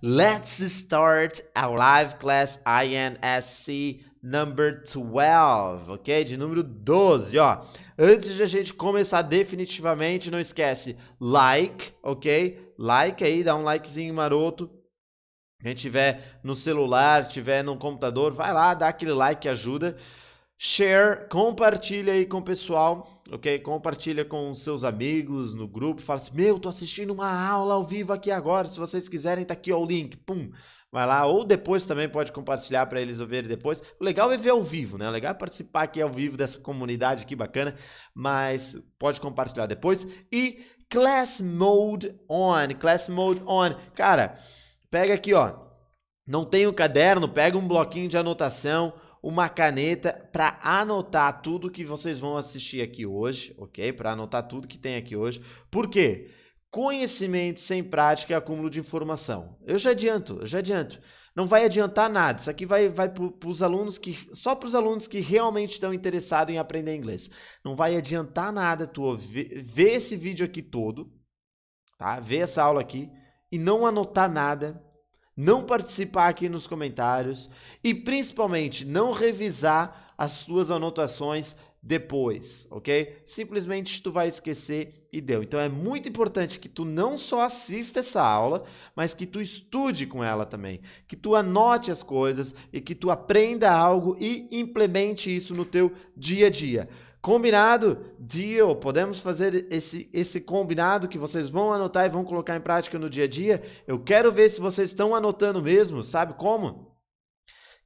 Let's start our live class INSC number 12, ok? De número 12, ó. Antes de a gente começar definitivamente, não esquece, like, ok? Like aí, dá um likezinho maroto. Quem tiver no celular, tiver no computador, vai lá, dá aquele like ajuda. Share, compartilha aí com o pessoal ok? Compartilha com seus amigos no grupo, fala assim, meu, tô assistindo uma aula ao vivo aqui agora, se vocês quiserem, tá aqui ó, o link, pum. Vai lá, ou depois também pode compartilhar para eles verem depois. O legal é ver ao vivo, né? O legal é participar aqui ao vivo dessa comunidade aqui bacana, mas pode compartilhar depois. E Class Mode On, Class Mode On. Cara, pega aqui, ó. Não tem o um caderno, pega um bloquinho de anotação, uma caneta para anotar tudo que vocês vão assistir aqui hoje, ok? Para anotar tudo que tem aqui hoje. Por quê? Conhecimento sem prática é acúmulo de informação. Eu já adianto, eu já adianto. Não vai adiantar nada. Isso aqui vai, vai para os alunos que. Só para os alunos que realmente estão interessados em aprender inglês. Não vai adiantar nada tu ouvir, ver esse vídeo aqui todo, tá? Ver essa aula aqui e não anotar nada não participar aqui nos comentários e principalmente não revisar as suas anotações depois, ok? Simplesmente tu vai esquecer e deu. Então é muito importante que tu não só assista essa aula, mas que tu estude com ela também, que tu anote as coisas e que tu aprenda algo e implemente isso no teu dia a dia. Combinado? Deal. Podemos fazer esse, esse combinado que vocês vão anotar e vão colocar em prática no dia a dia? Eu quero ver se vocês estão anotando mesmo. Sabe como?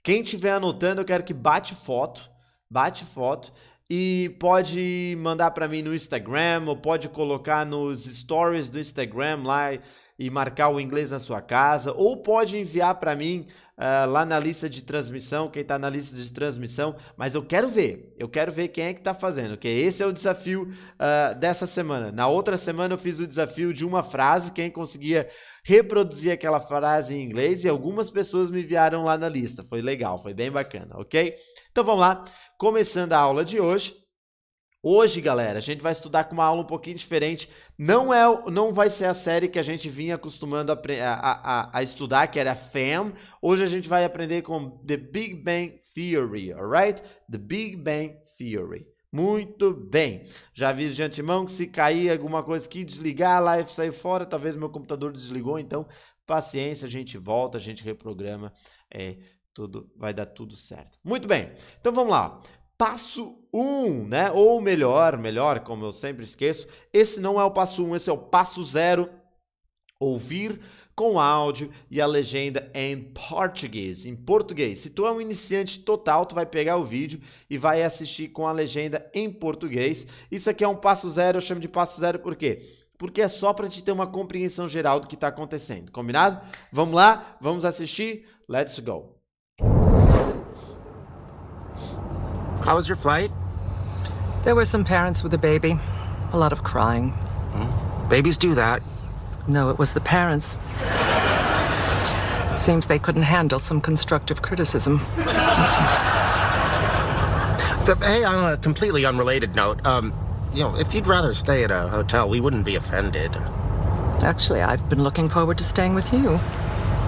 Quem estiver anotando, eu quero que bate foto. Bate foto. E pode mandar para mim no Instagram, ou pode colocar nos stories do Instagram lá e marcar o inglês na sua casa, ou pode enviar para mim ah, lá na lista de transmissão, quem está na lista de transmissão, mas eu quero ver, eu quero ver quem é que está fazendo, ok? Esse é o desafio uh, dessa semana. Na outra semana eu fiz o desafio de uma frase, quem conseguia reproduzir aquela frase em inglês e algumas pessoas me enviaram lá na lista. Foi legal, foi bem bacana, ok? Então vamos lá, começando a aula de hoje. Hoje, galera, a gente vai estudar com uma aula um pouquinho diferente. Não é, não vai ser a série que a gente vinha acostumando a, a, a, a estudar, que era FAM. Hoje a gente vai aprender com The Big Bang Theory, alright? The Big Bang Theory. Muito bem. Já aviso de antemão que se cair alguma coisa que desligar a live, sair fora, talvez meu computador desligou, então paciência, a gente volta, a gente reprograma, é, tudo vai dar tudo certo. Muito bem. Então vamos lá passo 1, um, né? Ou melhor, melhor, como eu sempre esqueço, esse não é o passo 1, um, esse é o passo 0. Ouvir com áudio e a legenda em português, em português. Se tu é um iniciante total, tu vai pegar o vídeo e vai assistir com a legenda em português. Isso aqui é um passo zero, eu chamo de passo zero por quê? Porque é só para te ter uma compreensão geral do que está acontecendo, combinado? Vamos lá, vamos assistir, let's go! How was your flight? There were some parents with a baby. A lot of crying. Hmm? Babies do that. No, it was the parents. It seems they couldn't handle some constructive criticism. but, hey, on a completely unrelated note, um, you know, if you'd rather stay at a hotel, we wouldn't be offended. Actually, I've been looking forward to staying with you.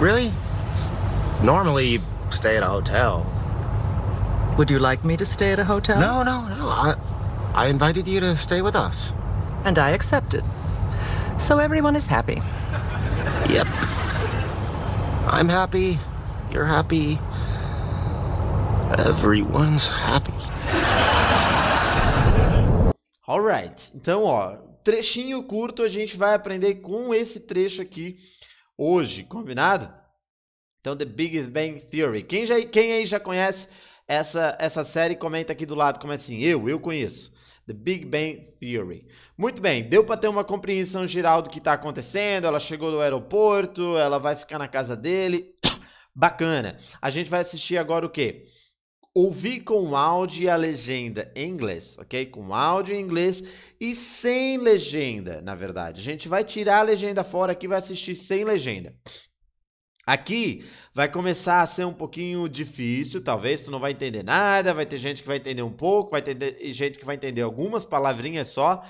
Really? Normally, you stay at a hotel. Would you like me to stay at a hotel? No, no, no. I, I invited you to stay with us. And I accepted. So everyone is happy. Yep. I'm happy. You're happy. Everyone's happy. Alright. Então, ó, trechinho curto a gente vai aprender com esse trecho aqui hoje, combinado? Então, The Big Bang Theory. Quem, já, quem aí já conhece Essa, essa série comenta aqui do lado, comenta assim, eu, eu conheço. The Big Bang Theory. Muito bem, deu para ter uma compreensão geral do que está acontecendo. Ela chegou do aeroporto, ela vai ficar na casa dele. Bacana. A gente vai assistir agora o quê? Ouvir com áudio e a legenda em inglês, ok? Com áudio em inglês e sem legenda, na verdade. A gente vai tirar a legenda fora aqui e vai assistir sem legenda. Aqui vai começar a ser um pouquinho difícil, talvez tu não vai entender nada, vai ter gente que vai entender um pouco, vai ter gente que vai entender algumas palavrinhas só,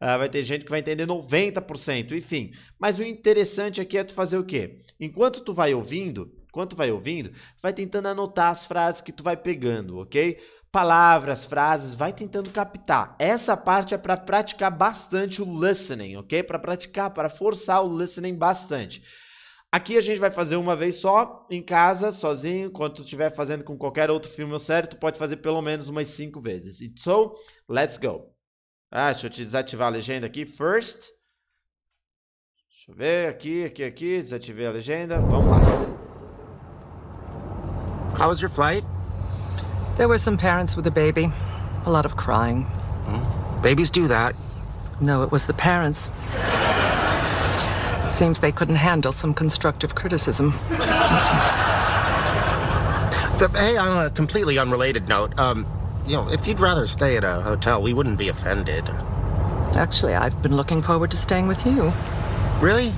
uh, vai ter gente que vai entender 90%, enfim. Mas o interessante aqui é tu fazer o quê? Enquanto tu vai ouvindo, enquanto vai ouvindo, vai tentando anotar as frases que tu vai pegando, ok? Palavras, frases, vai tentando captar. Essa parte é para praticar bastante o listening, ok? Para praticar, para forçar o listening bastante. Aqui a gente vai fazer uma vez só, em casa, sozinho, quando estiver fazendo com qualquer outro filme ou série, tu pode fazer pelo menos umas cinco vezes. Então, so, let's go. Ah, deixa eu te desativar a legenda aqui, first. Deixa eu ver, aqui, aqui, aqui, desativei a legenda, vamos lá. How was your flight? There were some parents with a baby. A lot of crying. Hmm. Babies do that. No, it was the parents. seems they couldn't handle some constructive criticism. hey, on a completely unrelated note, um, you know, if you'd rather stay at a hotel, we wouldn't be offended. Actually, I've been looking forward to staying with you. Really?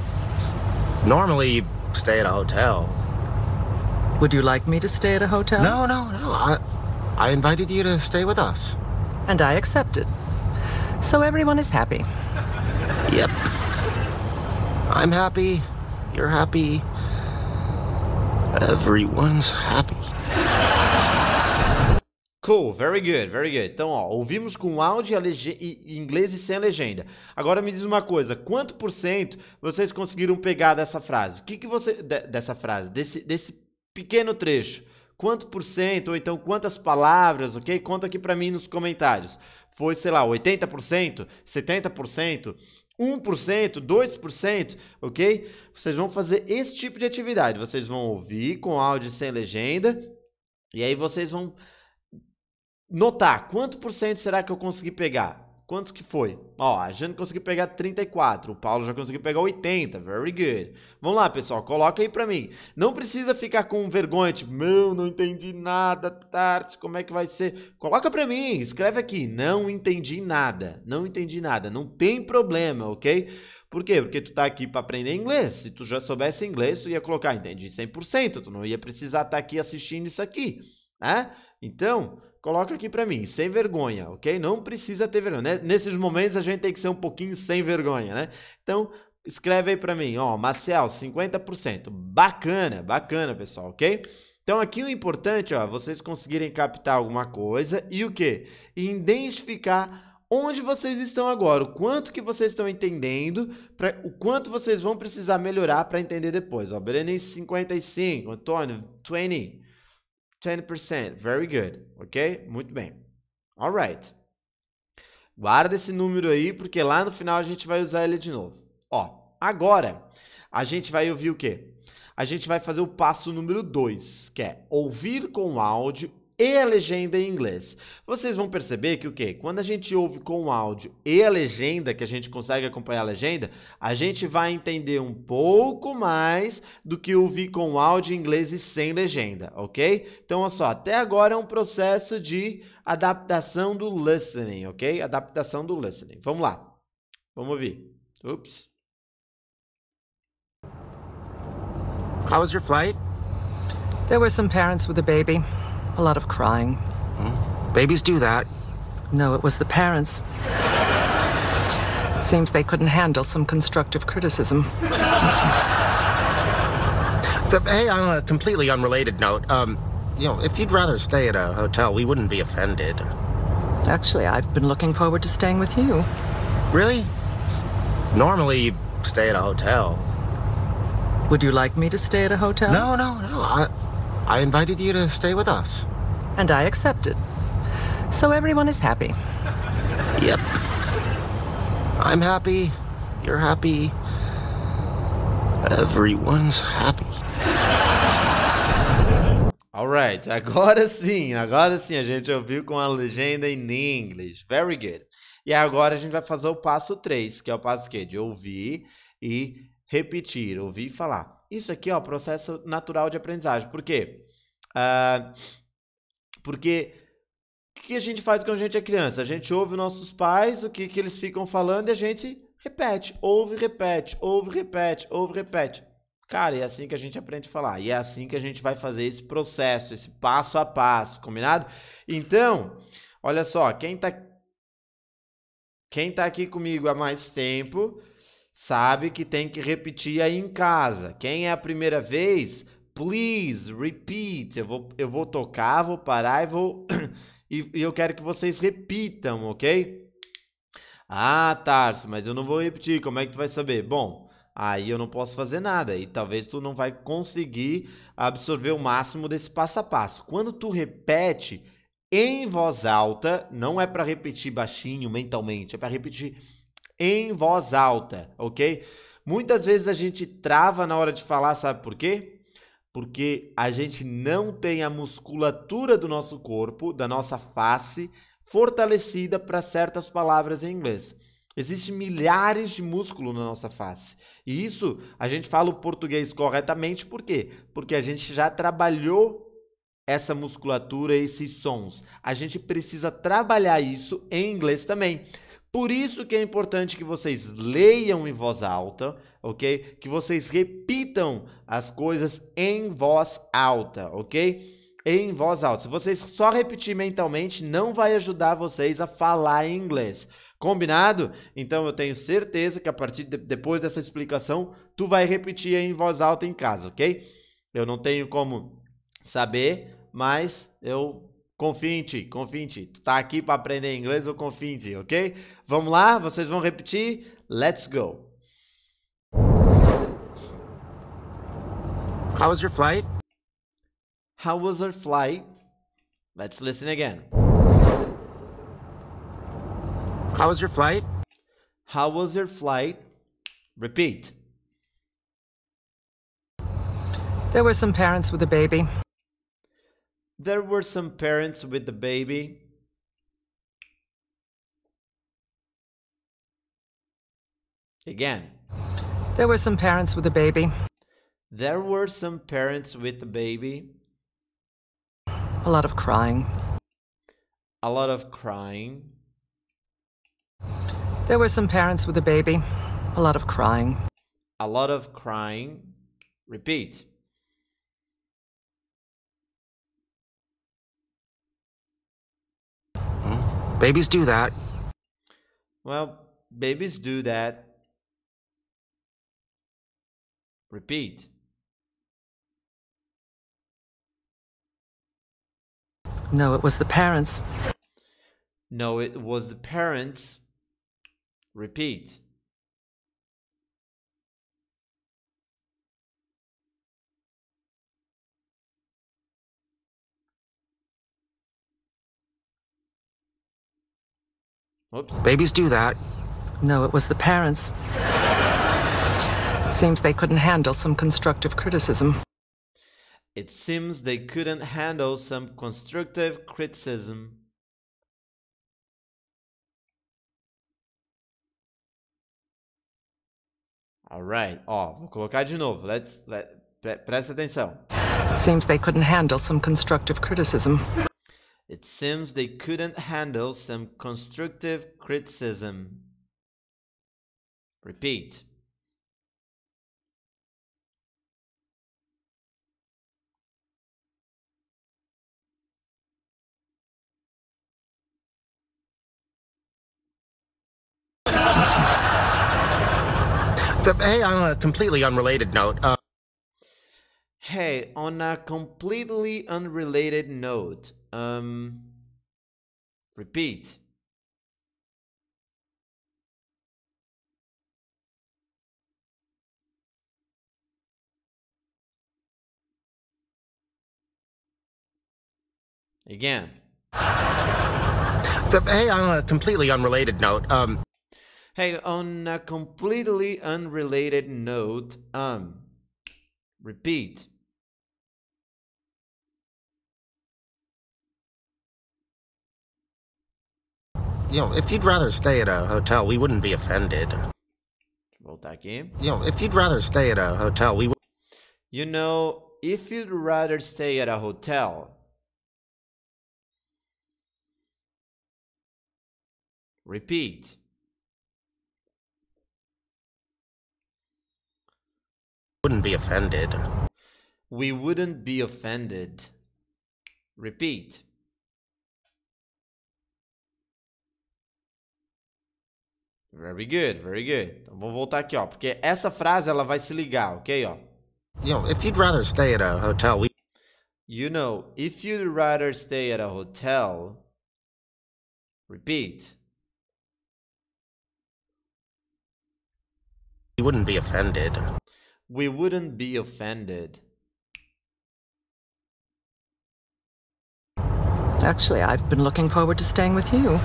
Normally, stay at a hotel. Would you like me to stay at a hotel? No, no, no. I, I invited you to stay with us. And I accepted. So everyone is happy. Yep. I'm happy, you're happy, everyone's happy. Cool, very good, very good. Então, ó, ouvimos com áudio e inglês e sem legenda. Agora me diz uma coisa, quanto por cento vocês conseguiram pegar dessa frase? O que, que você de, dessa frase, desse, desse pequeno trecho? Quanto por cento ou então quantas palavras, OK? Conta aqui para mim nos comentários. Foi, sei lá, 80%, 70%? 1%, 2%, ok? Vocês vão fazer esse tipo de atividade. Vocês vão ouvir com áudio sem legenda e aí vocês vão notar quanto por cento será que eu consegui pegar? Quanto que foi? Ó, a Jane conseguiu pegar 34, o Paulo já conseguiu pegar 80, very good. Vamos lá, pessoal, coloca aí pra mim. Não precisa ficar com vergonha, tipo, meu, não entendi nada, Tarts, como é que vai ser? Coloca pra mim, escreve aqui, não entendi nada, não entendi nada, não tem problema, ok? Por quê? Porque tu tá aqui para aprender inglês. Se tu já soubesse inglês, tu ia colocar, entendi 100%, tu não ia precisar estar tá aqui assistindo isso aqui, né? Então, coloca aqui para mim, sem vergonha, ok? Não precisa ter vergonha. Né? Nesses momentos a gente tem que ser um pouquinho sem vergonha, né? Então, escreve aí para mim, ó, Marcial, 50%. Bacana, bacana, pessoal, ok? Então aqui o importante, ó, vocês conseguirem captar alguma coisa e o quê? E identificar onde vocês estão agora, o quanto que vocês estão entendendo, pra, o quanto vocês vão precisar melhorar para entender depois. Ó, Berenice, 55, Antônio, 20, 20%. Very good. Ok? Muito bem. Alright. Guarda esse número aí, porque lá no final a gente vai usar ele de novo. Ó, agora a gente vai ouvir o quê? A gente vai fazer o passo número 2, que é ouvir com áudio e a legenda em inglês. Vocês vão perceber que o que Quando a gente ouve com o áudio e a legenda, que a gente consegue acompanhar a legenda, a gente vai entender um pouco mais do que ouvir com o áudio em inglês e sem legenda, ok? Então, olha só, até agora é um processo de adaptação do listening, ok? Adaptação do listening. Vamos lá. Vamos ouvir. Oops. How was your flight? There were some parents with a baby. A lot of crying. Hmm? Babies do that. No, it was the parents. seems they couldn't handle some constructive criticism. hey, on a completely unrelated note, um, you know, if you'd rather stay at a hotel, we wouldn't be offended. Actually, I've been looking forward to staying with you. Really? Normally, stay at a hotel. Would you like me to stay at a hotel? No, no, no. I, I invited you to stay with us. And I accepted. So everyone is happy. Yep. I'm happy. You're happy. Everyone's happy. Alright, agora sim, agora sim a gente ouviu com a legenda em inglês. Very good. E agora a gente vai fazer o passo 3, que é o passo que de ouvir e repetir, ouvir e falar. Isso aqui, é o processo natural de aprendizagem. Por quê? Ah, porque o que a gente faz quando a gente é criança? A gente ouve nossos pais, o que, que eles ficam falando e a gente repete, ouve, repete, ouve, repete, ouve, repete. Cara, é assim que a gente aprende a falar. E é assim que a gente vai fazer esse processo, esse passo a passo, combinado? Então, olha só, quem tá, quem tá aqui comigo há mais tempo sabe que tem que repetir aí em casa. Quem é a primeira vez, please repeat. Eu vou, eu vou tocar, vou parar e vou. e, e eu quero que vocês repitam, ok? Ah, Tarso, mas eu não vou repetir. Como é que tu vai saber? Bom, aí eu não posso fazer nada e talvez tu não vai conseguir absorver o máximo desse passo a passo. Quando tu repete em voz alta, não é para repetir baixinho mentalmente, é para repetir em voz alta, ok? Muitas vezes a gente trava na hora de falar, sabe por quê? Porque a gente não tem a musculatura do nosso corpo, da nossa face, fortalecida para certas palavras em inglês. Existem milhares de músculos na nossa face. E isso a gente fala o português corretamente, por quê? Porque a gente já trabalhou essa musculatura, esses sons. A gente precisa trabalhar isso em inglês também. Por isso que é importante que vocês leiam em voz alta, ok? Que vocês repitam as coisas em voz alta, ok? Em voz alta. Se vocês só repetir mentalmente, não vai ajudar vocês a falar inglês. Combinado? Então eu tenho certeza que a partir de, depois dessa explicação, tu vai repetir em voz alta em casa, ok? Eu não tenho como saber, mas eu confio em ti, confio em ti. Tu tá aqui para aprender inglês, eu confio em ti, ok? Vamos lá, vocês vão repetir? Let's go. How was your flight? How was your flight? Let's listen again. How was your flight? How was your flight? Repeat. There were some parents with a baby. There were some parents with the baby. Again. There were some parents with a baby. There were some parents with a baby. A lot of crying. A lot of crying. There were some parents with a baby. A lot of crying. A lot of crying. Repeat. Hmm? Babies do that. Well, babies do that. Repeat. No, it was the parents. No, it was the parents. Repeat. Whoops. Babies do that. No, it was the parents. Seems they couldn't handle some constructive criticism. It seems they couldn't handle some constructive criticism. Alright, Oh, vou colocar de novo. Let's, let, pre, presta atenção. It seems they couldn't handle some constructive criticism. It seems they couldn't handle some constructive criticism. Repeat. but hey, on a completely unrelated note. Uh... hey, on a completely unrelated note. Um. Repeat. Again. But hey, on a completely unrelated note, um, Hey, on a completely unrelated note, um, repeat. You know, if you'd rather stay at a hotel, we wouldn't be offended. Roll that game. You know, if you'd rather stay at a hotel, we would. You know, if you'd rather stay at a hotel. Repeat. wouldn't be offended. We wouldn't be offended. Repeat. Very good, very good. Então vamos voltar aqui, ó, porque essa frase ela vai se ligar, ok, ó. You know, if you'd rather stay at a hotel, we You know, if you'd rather stay at a hotel, repeat. You wouldn't be offended we wouldn't be offended. Actually, I've been looking forward to staying with you.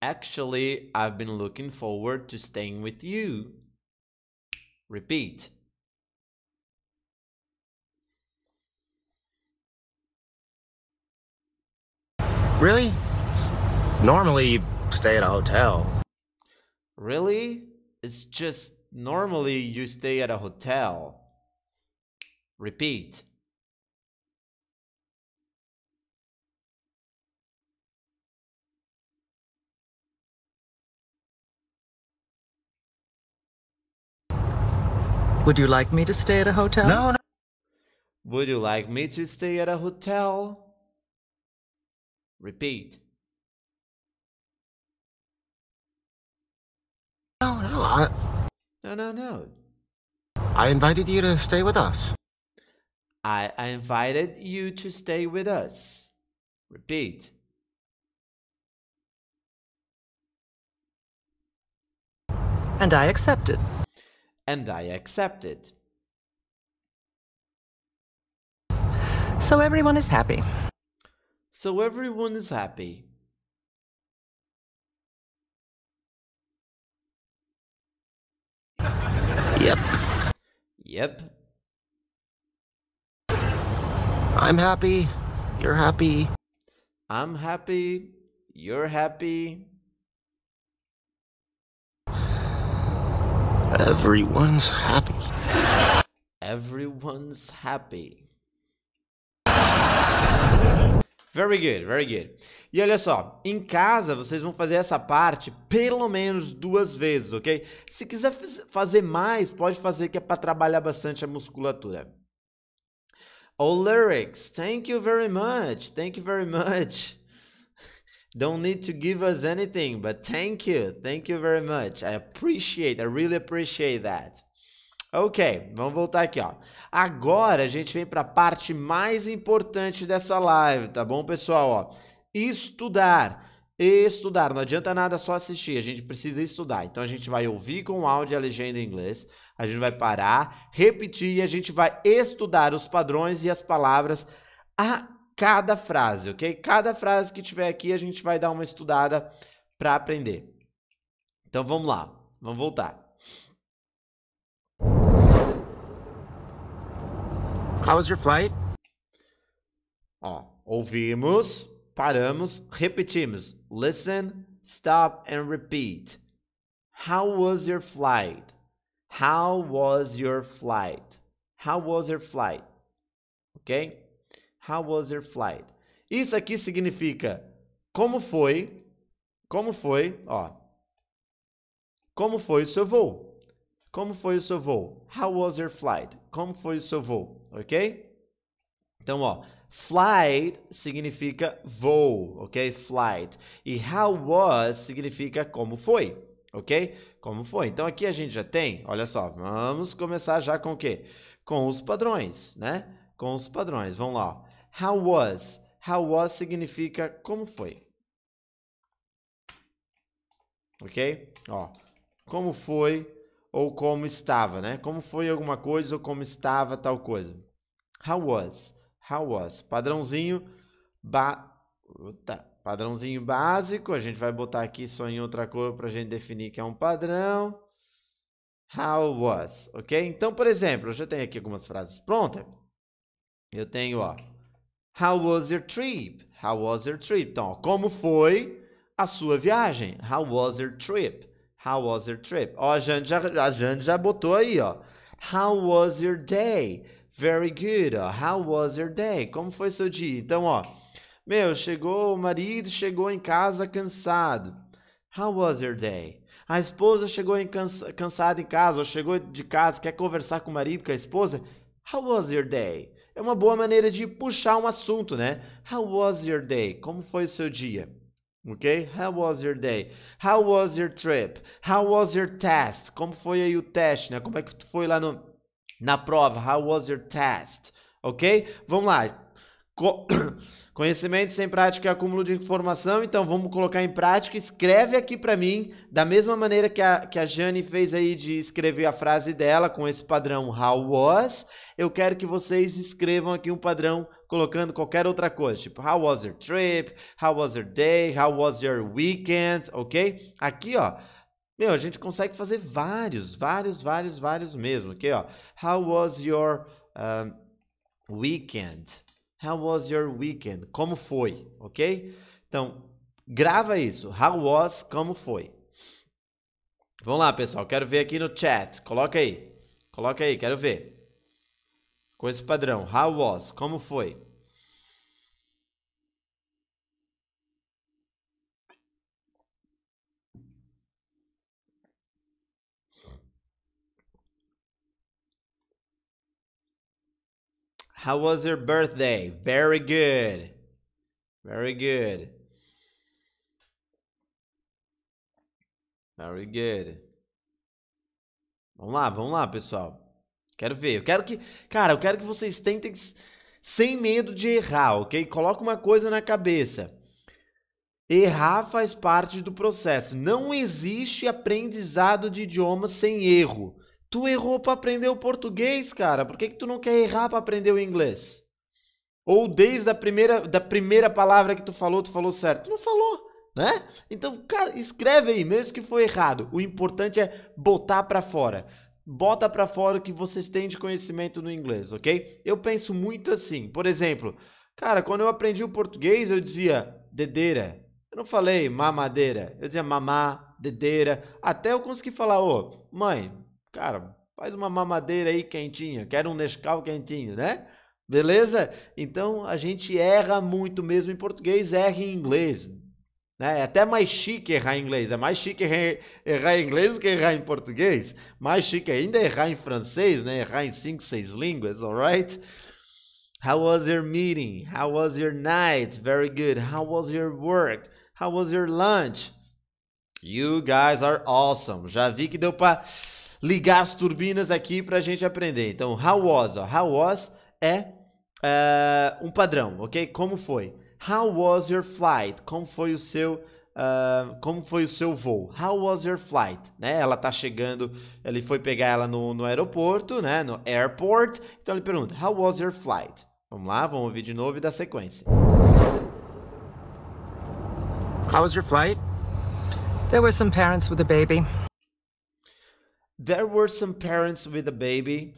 Actually, I've been looking forward to staying with you. Repeat. Really? Normally, you stay at a hotel. Really? It's just Normally, you stay at a hotel. Repeat. Would you like me to stay at a hotel? No, no. Would you like me to stay at a hotel? Repeat. No, no, I. No, no, no. I invited you to stay with us. I, invited you to stay with us. Repeat. And I accepted. And I accepted. So everyone is happy. So everyone is happy. Yep. Yep. I'm happy. You're happy. I'm happy. You're happy. Everyone's happy. Everyone's happy. Very good, very good. E olha só, em casa vocês vão fazer essa parte pelo menos duas vezes, ok? Se quiser fazer mais, pode fazer que é para trabalhar bastante a musculatura. O oh, lyrics, thank you very much, thank you very much. Don't need to give us anything, but thank you, thank you very much. I appreciate, I really appreciate that. Ok, vamos voltar aqui, ó. Agora a gente vem para a parte mais importante dessa live, tá bom, pessoal? Ó, estudar. Estudar. Não adianta nada só assistir, a gente precisa estudar. Então a gente vai ouvir com o áudio a legenda em inglês, a gente vai parar, repetir e a gente vai estudar os padrões e as palavras a cada frase, ok? Cada frase que tiver aqui a gente vai dar uma estudada para aprender. Então vamos lá, vamos voltar. How was your flight? Ó, ouvimos, paramos, repetimos. Listen, stop and repeat. How was your flight? How was your flight? How was your flight? Ok? How was your flight? Isso aqui significa como foi, como foi, ó. Como foi o seu voo? Como foi o seu voo? How was your flight? Como foi o seu voo? ok? Então, ó, flight significa voo, ok? Flight. E how was significa como foi, ok? Como foi. Então, aqui a gente já tem, olha só, vamos começar já com o quê? Com os padrões, né? Com os padrões, vamos lá. How was. How was significa como foi. Ok? Ó, como foi ou como estava, né? Como foi alguma coisa ou como estava tal coisa. How was? How was? Padrãozinho ba... tá. Padrãozinho básico, a gente vai botar aqui só em outra cor para a gente definir que é um padrão. How was, ok? Então, por exemplo, eu já tenho aqui algumas frases prontas. Eu tenho, ó, How was your trip? How was your trip? Então, ó, como foi a sua viagem? How was your trip? How was your trip? Ó, a Jane já, a Jane já botou aí, ó. How was your day? Very good. Ó. How was your day? Como foi seu dia? Então, ó. Meu, chegou o marido, chegou em casa cansado. How was your day? A esposa chegou em cansa, cansada em casa, ou chegou de casa, quer conversar com o marido, com a esposa. How was your day? É uma boa maneira de puxar um assunto, né? How was your day? Como foi o seu dia? Ok? How was your day? How was your trip? How was your test? Como foi aí o teste, né? Como é que tu foi lá no, na prova? How was your test? Ok? Vamos lá. Co Conhecimento sem prática é acúmulo de informação, então vamos colocar em prática. Escreve aqui para mim, da mesma maneira que a, que a Jane fez aí de escrever a frase dela com esse padrão How was, eu quero que vocês escrevam aqui um padrão colocando qualquer outra coisa, tipo how was your trip, how was your day, how was your weekend, ok? Aqui, ó, meu, a gente consegue fazer vários, vários, vários, vários mesmo, ok? Ó, how was your ah, weekend? How was your weekend? Como foi, ok? Então, grava isso. How was, como foi. Vamos lá, pessoal. Quero ver aqui no chat. Coloca aí. Coloca aí, quero ver. Coisa padrão. How was, como foi. How was your birthday? Very good. Very good. Very good. Vamos lá, vamos lá, pessoal. Quero ver. Eu quero que, cara, eu quero que vocês tentem sem medo de errar, OK? Coloca uma coisa na cabeça. Errar faz parte do processo. Não existe aprendizado de idioma sem erro. Tu errou para aprender o português, cara. Por que, que tu não quer errar para aprender o inglês? Ou desde a primeira, da primeira palavra que tu falou, tu falou certo. Tu não falou, né? Então, cara, escreve aí, mesmo que foi errado. O importante é botar para fora. Bota para fora o que vocês têm de conhecimento no inglês, ok? Eu penso muito assim. Por exemplo, cara, quando eu aprendi o português, eu dizia dedeira. Eu não falei mamadeira. Eu dizia mamá, dedeira. Até eu consegui falar, ô, oh, mãe, cara, faz uma mamadeira aí quentinha, quero um Nescau quentinho, né? Beleza? Então a gente erra muito mesmo em português, erra em inglês. Né? É até mais chique errar em inglês. É mais chique errar em inglês do que errar em português. Mais chique ainda é errar em francês, né? Errar em cinco, seis línguas, alright? How was your meeting? How was your night? Very good. How was your work? How was your lunch? You guys are awesome. Já vi que deu para ligar as turbinas aqui para a gente aprender. Então, how was, ó. how was é uh, um padrão, ok? Como foi? How was your flight? Como foi o seu uh, como foi o seu voo? How was your flight? Né? Ela tá chegando, ele foi pegar ela no, no aeroporto, né? No airport. Então ele pergunta, how was your flight? Vamos lá, vamos ouvir de novo e da sequência. How was your flight? There were some parents with a baby. there were some parents with a baby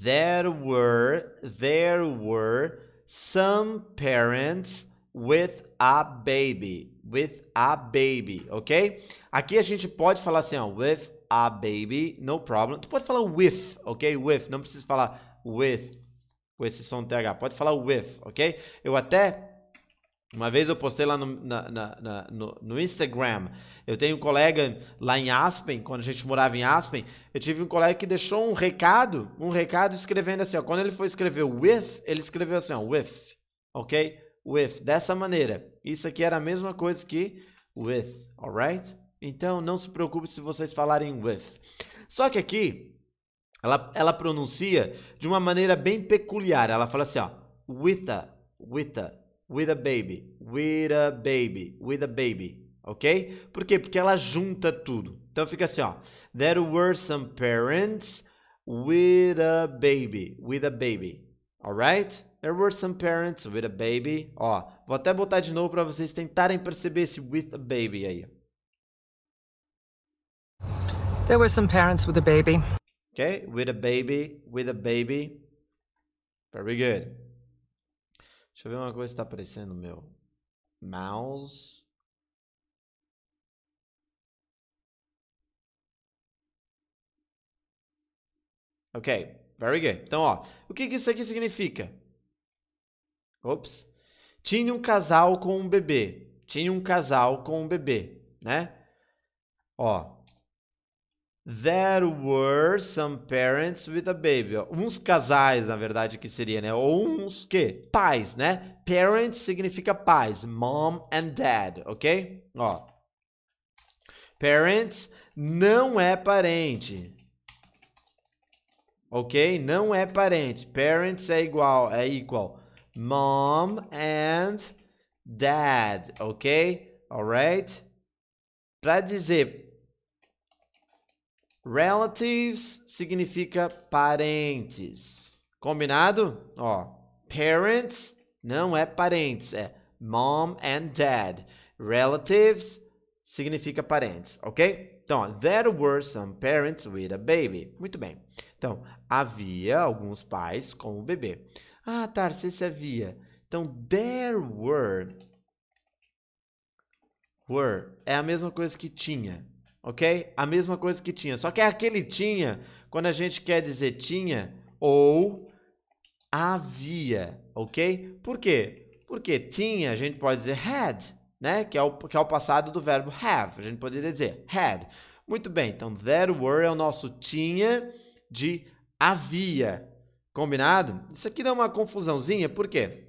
there were there were some parents with a baby with a baby ok aqui a gente pode falar assim ó, with a baby no problem tu pode falar with ok with não precisa falar with com esse som th pode falar with ok eu até Uma vez eu postei lá no, na, na, na, no, no, Instagram. Eu tenho um colega lá em Aspen, quando a gente morava em Aspen, eu tive um colega que deixou um recado, um recado escrevendo assim, ó. Quando ele foi escrever with, ele escreveu assim, ó, with, ok? With, dessa maneira. Isso aqui era a mesma coisa que with, alright? Então não se preocupe se vocês falarem with. Só que aqui, ela, ela pronuncia de uma maneira bem peculiar. Ela fala assim, ó, with a, with a with a baby, with a baby, with a baby, ok? Por quê? Porque ela junta tudo. Então fica assim, ó. There were some parents with a baby, with a baby, alright? There were some parents with a baby. Ó, vou até botar de novo para vocês tentarem perceber esse with a baby aí. There were some parents with a baby. Okay, with a baby, with a baby. Very good. Deixa eu ver uma coisa que tá aparecendo, meu. Mouse. Ok, very good. Então, ó, o que, que isso aqui significa? Ops. Tinha um casal com um bebê. Tinha um casal com um bebê, né? Ó, There were some parents with a baby. Uns casais, na verdade, que seria, né? Ou uns que? Pais, né? Parents significa pais. Mom and dad, ok? Ó. Parents não é parente. Ok? Não é parente. Parents é igual, é igual. Mom and dad, ok? Alright? Para dizer Relatives significa parentes. Combinado? Ó, parents não é parentes, é mom and dad. Relatives significa parentes, ok? Então, there were some parents with a baby. Muito bem. Então, havia alguns pais com o bebê. Ah, tá. se havia. Então, there were. Were é a mesma coisa que tinha ok? A mesma coisa que tinha. Só que é aquele tinha, quando a gente quer dizer tinha ou havia, ok? Por quê? Porque tinha, a gente pode dizer had, né? Que é o, que é o passado do verbo have. A gente poderia dizer had. Muito bem, então there were é o nosso tinha de havia. Combinado? Isso aqui dá uma confusãozinha, por quê?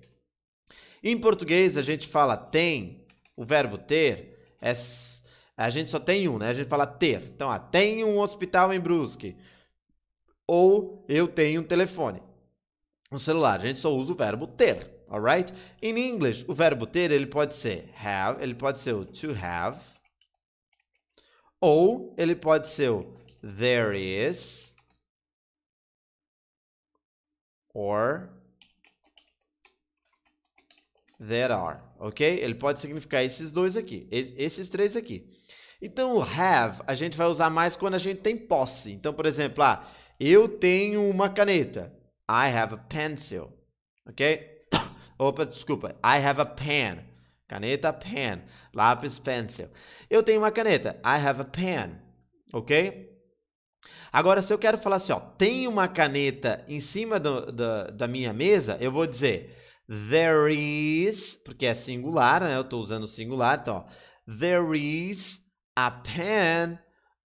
Em português a gente fala tem, o verbo ter é a gente só tem um, né? A gente fala ter. Então, ah, tem um hospital em Brusque. Ou eu tenho um telefone. Um celular. A gente só usa o verbo ter, alright? In English, o verbo ter, ele pode ser have, ele pode ser o to have. Ou ele pode ser o there is. Or there are, ok? Ele pode significar esses dois aqui, esses três aqui. Então, have a gente vai usar mais quando a gente tem posse. Então, por exemplo, ah, eu tenho uma caneta. I have a pencil. Ok? Opa, desculpa. I have a pen. Caneta, pen. Lápis, pencil. Eu tenho uma caneta. I have a pen. Ok? Agora, se eu quero falar assim, ó, tem uma caneta em cima do, do, da minha mesa, eu vou dizer there is, porque é singular, né? Eu estou usando singular, então, ó, there is a pen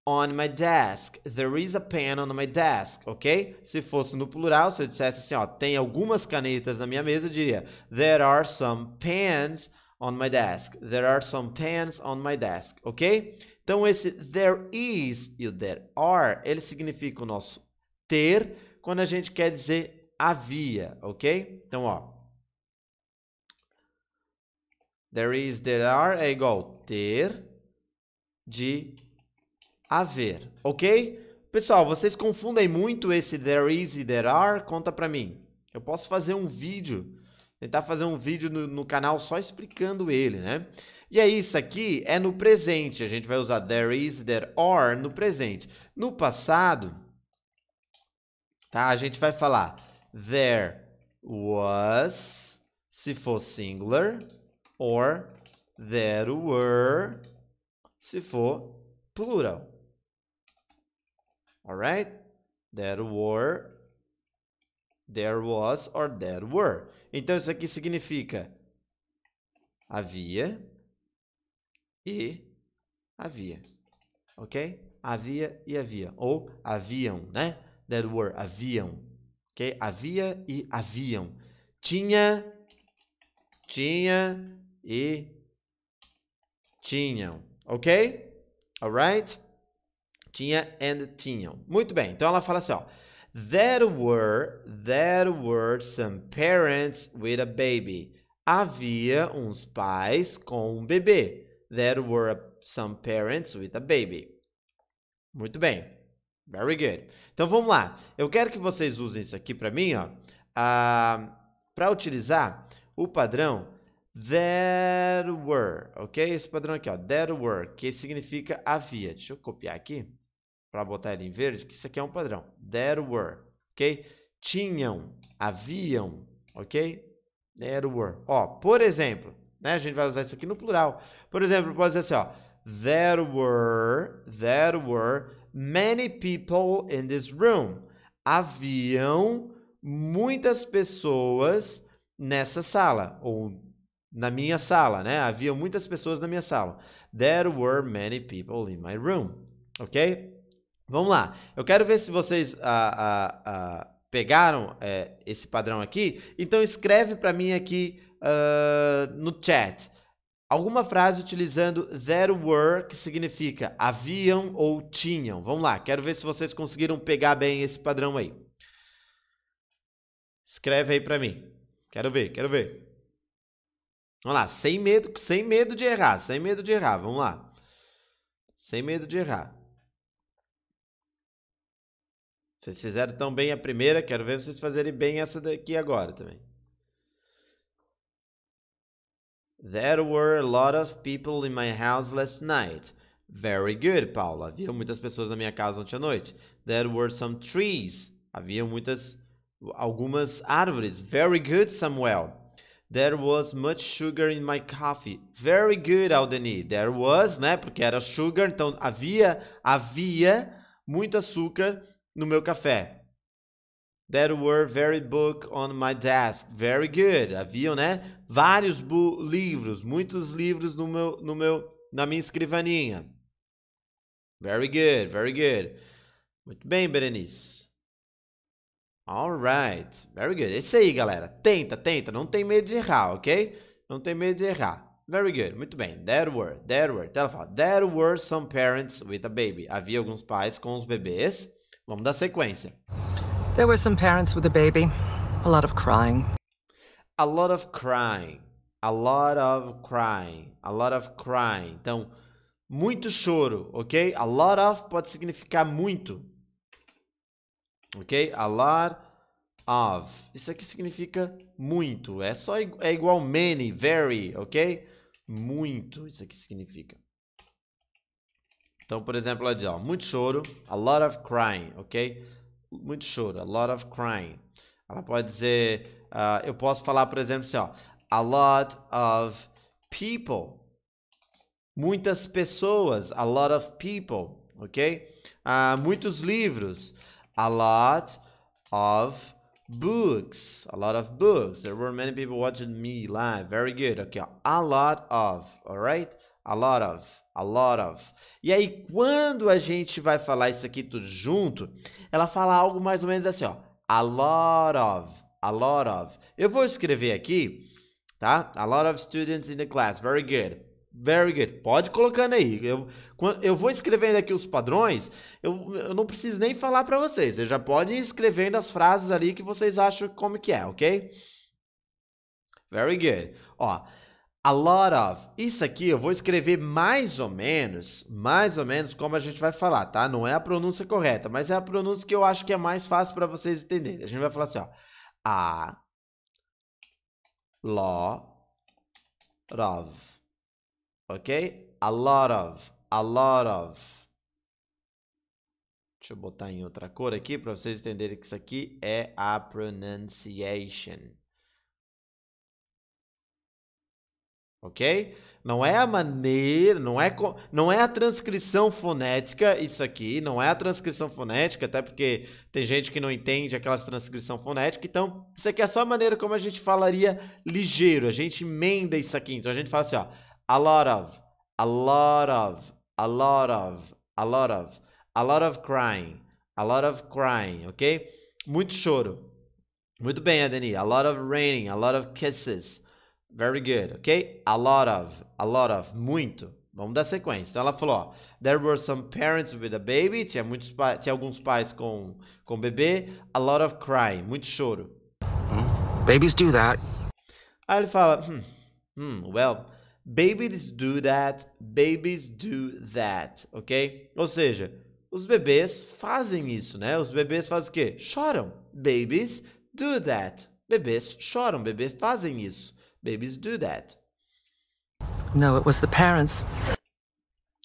on my desk. There is a pen on my desk, ok? Se fosse no plural, se eu dissesse assim, ó, tem algumas canetas na minha mesa, eu diria There are some pens on my desk. There are some pens on my desk, ok? Então esse there is e o there are, ele significa o nosso ter quando a gente quer dizer havia, ok? Então, ó. There is, there are é igual ter de haver, ok? Pessoal, vocês confundem muito esse there is e there are? Conta pra mim. Eu posso fazer um vídeo, tentar fazer um vídeo no, no canal só explicando ele, né? E é isso aqui é no presente. A gente vai usar there is, there are no presente. No passado, tá? A gente vai falar there was, se for singular, or there were, se for plural. Alright? There were, there was or there were. Então isso aqui significa havia e havia. Ok? Havia e havia. Ou haviam, né? There were, haviam. Ok? Havia e haviam. Tinha, tinha e tinham ok? Alright? Tinha and tinham. Muito bem, então ela fala assim, ó. There were, there were some parents with a baby. Havia uns pais com um bebê. There were some parents with a baby. Muito bem. Very good. Então vamos lá. Eu quero que vocês usem isso aqui para mim, ó, ah, para utilizar o padrão There were, ok? Esse padrão aqui, ó. There were, que significa havia. Deixa eu copiar aqui para botar ele em verde, que isso aqui é um padrão. There were, ok? Tinham, haviam, ok? There were. Ó, por exemplo, né? A gente vai usar isso aqui no plural. Por exemplo, pode dizer assim, ó. There were, there were many people in this room. Haviam muitas pessoas nessa sala ou na minha sala, né? Havia muitas pessoas na minha sala. There were many people in my room. Ok? Vamos lá. Eu quero ver se vocês ah, ah, ah, pegaram é, esse padrão aqui. Então escreve para mim aqui uh, no chat alguma frase utilizando there were, que significa haviam ou tinham. Vamos lá, quero ver se vocês conseguiram pegar bem esse padrão aí. Escreve aí para mim. Quero ver, quero ver. Vamos lá, sem medo, sem medo de errar, sem medo de errar, vamos lá. Sem medo de errar. Vocês fizeram tão bem a primeira, quero ver vocês fazerem bem essa daqui agora também. There were a lot of people in my house last night. Very good, Paula. Havia muitas pessoas na minha casa ontem à noite. There were some trees. Havia muitas algumas árvores. Very good, Samuel. There was much sugar in my coffee. Very good, Aldeni. There was, né? Porque era sugar, então havia, havia muito açúcar no meu café. There were very book on my desk. Very good. Haviam, né? Vários livros, muitos livros no meu, no meu, na minha escrivaninha. Very good, very good. Muito bem, Berenice. Alright, very good. Esse aí, galera. Tenta, tenta. Não tem medo de errar, ok? Não tem medo de errar. Very good, muito bem. There were, there were. Então, ela fala, there were some parents with a baby. Havia alguns pais com os bebês. Vamos dar sequência. There were some parents with a baby. A lot of crying. A lot of crying. A lot of crying. A lot of crying. Então, muito choro, ok? A lot of pode significar muito ok? A lot of. Isso aqui significa muito. É só é igual many, very, ok? Muito, isso aqui significa. Então, por exemplo, ali, ó, muito choro, a lot of crying, ok? Muito choro, a lot of crying. Ela pode dizer, uh, eu posso falar, por exemplo, assim, ó, a lot of people. Muitas pessoas, a lot of people, ok? Uh, muitos livros, a lot of books. A lot of books. There were many people watching me live. Very good. Aqui, A lot of. Alright? A lot of. A lot of. E aí, quando a gente vai falar isso aqui tudo junto, ela fala algo mais ou menos assim, ó. A lot of. A lot of. Eu vou escrever aqui, tá? A lot of students in the class. Very good. Very good. Pode colocando aí. Eu, eu vou escrevendo aqui os padrões, eu, eu não preciso nem falar para vocês. Vocês já podem ir escrevendo as frases ali que vocês acham como que é, ok? Very good. Ó, a lot of. Isso aqui eu vou escrever mais ou menos, mais ou menos como a gente vai falar, tá? Não é a pronúncia correta, mas é a pronúncia que eu acho que é mais fácil para vocês entenderem. A gente vai falar assim, ó. A lot of. Ok? A lot of a lot of. Deixa eu botar em outra cor aqui para vocês entenderem que isso aqui é a pronunciation. Ok? Não é a maneira, não é, não é a transcrição fonética, isso aqui, não é a transcrição fonética, até porque tem gente que não entende aquelas transcrição fonética, então isso aqui é só a maneira como a gente falaria ligeiro, a gente emenda isso aqui. Então a gente fala assim, ó, a lot of, a lot of, a lot of, a lot of, a lot of crying, a lot of crying, ok? Muito choro. Muito bem, Adeni. A lot of raining, a lot of kisses. Very good, ok? A lot of, a lot of, muito. Vamos dar sequência. Então ela falou, ó, there were some parents with a baby, tinha muitos tinha alguns pais com com bebê, a lot of crying, muito choro. Hum? Babies do that. Aí ele fala, hmm, hmm, well, Babies do that, babies do that, ok? Ou seja, os bebês fazem isso, né? Os bebês fazem o quê? Choram. Babies do that. Bebês choram, bebês fazem isso. Babies do that. No, it was the parents.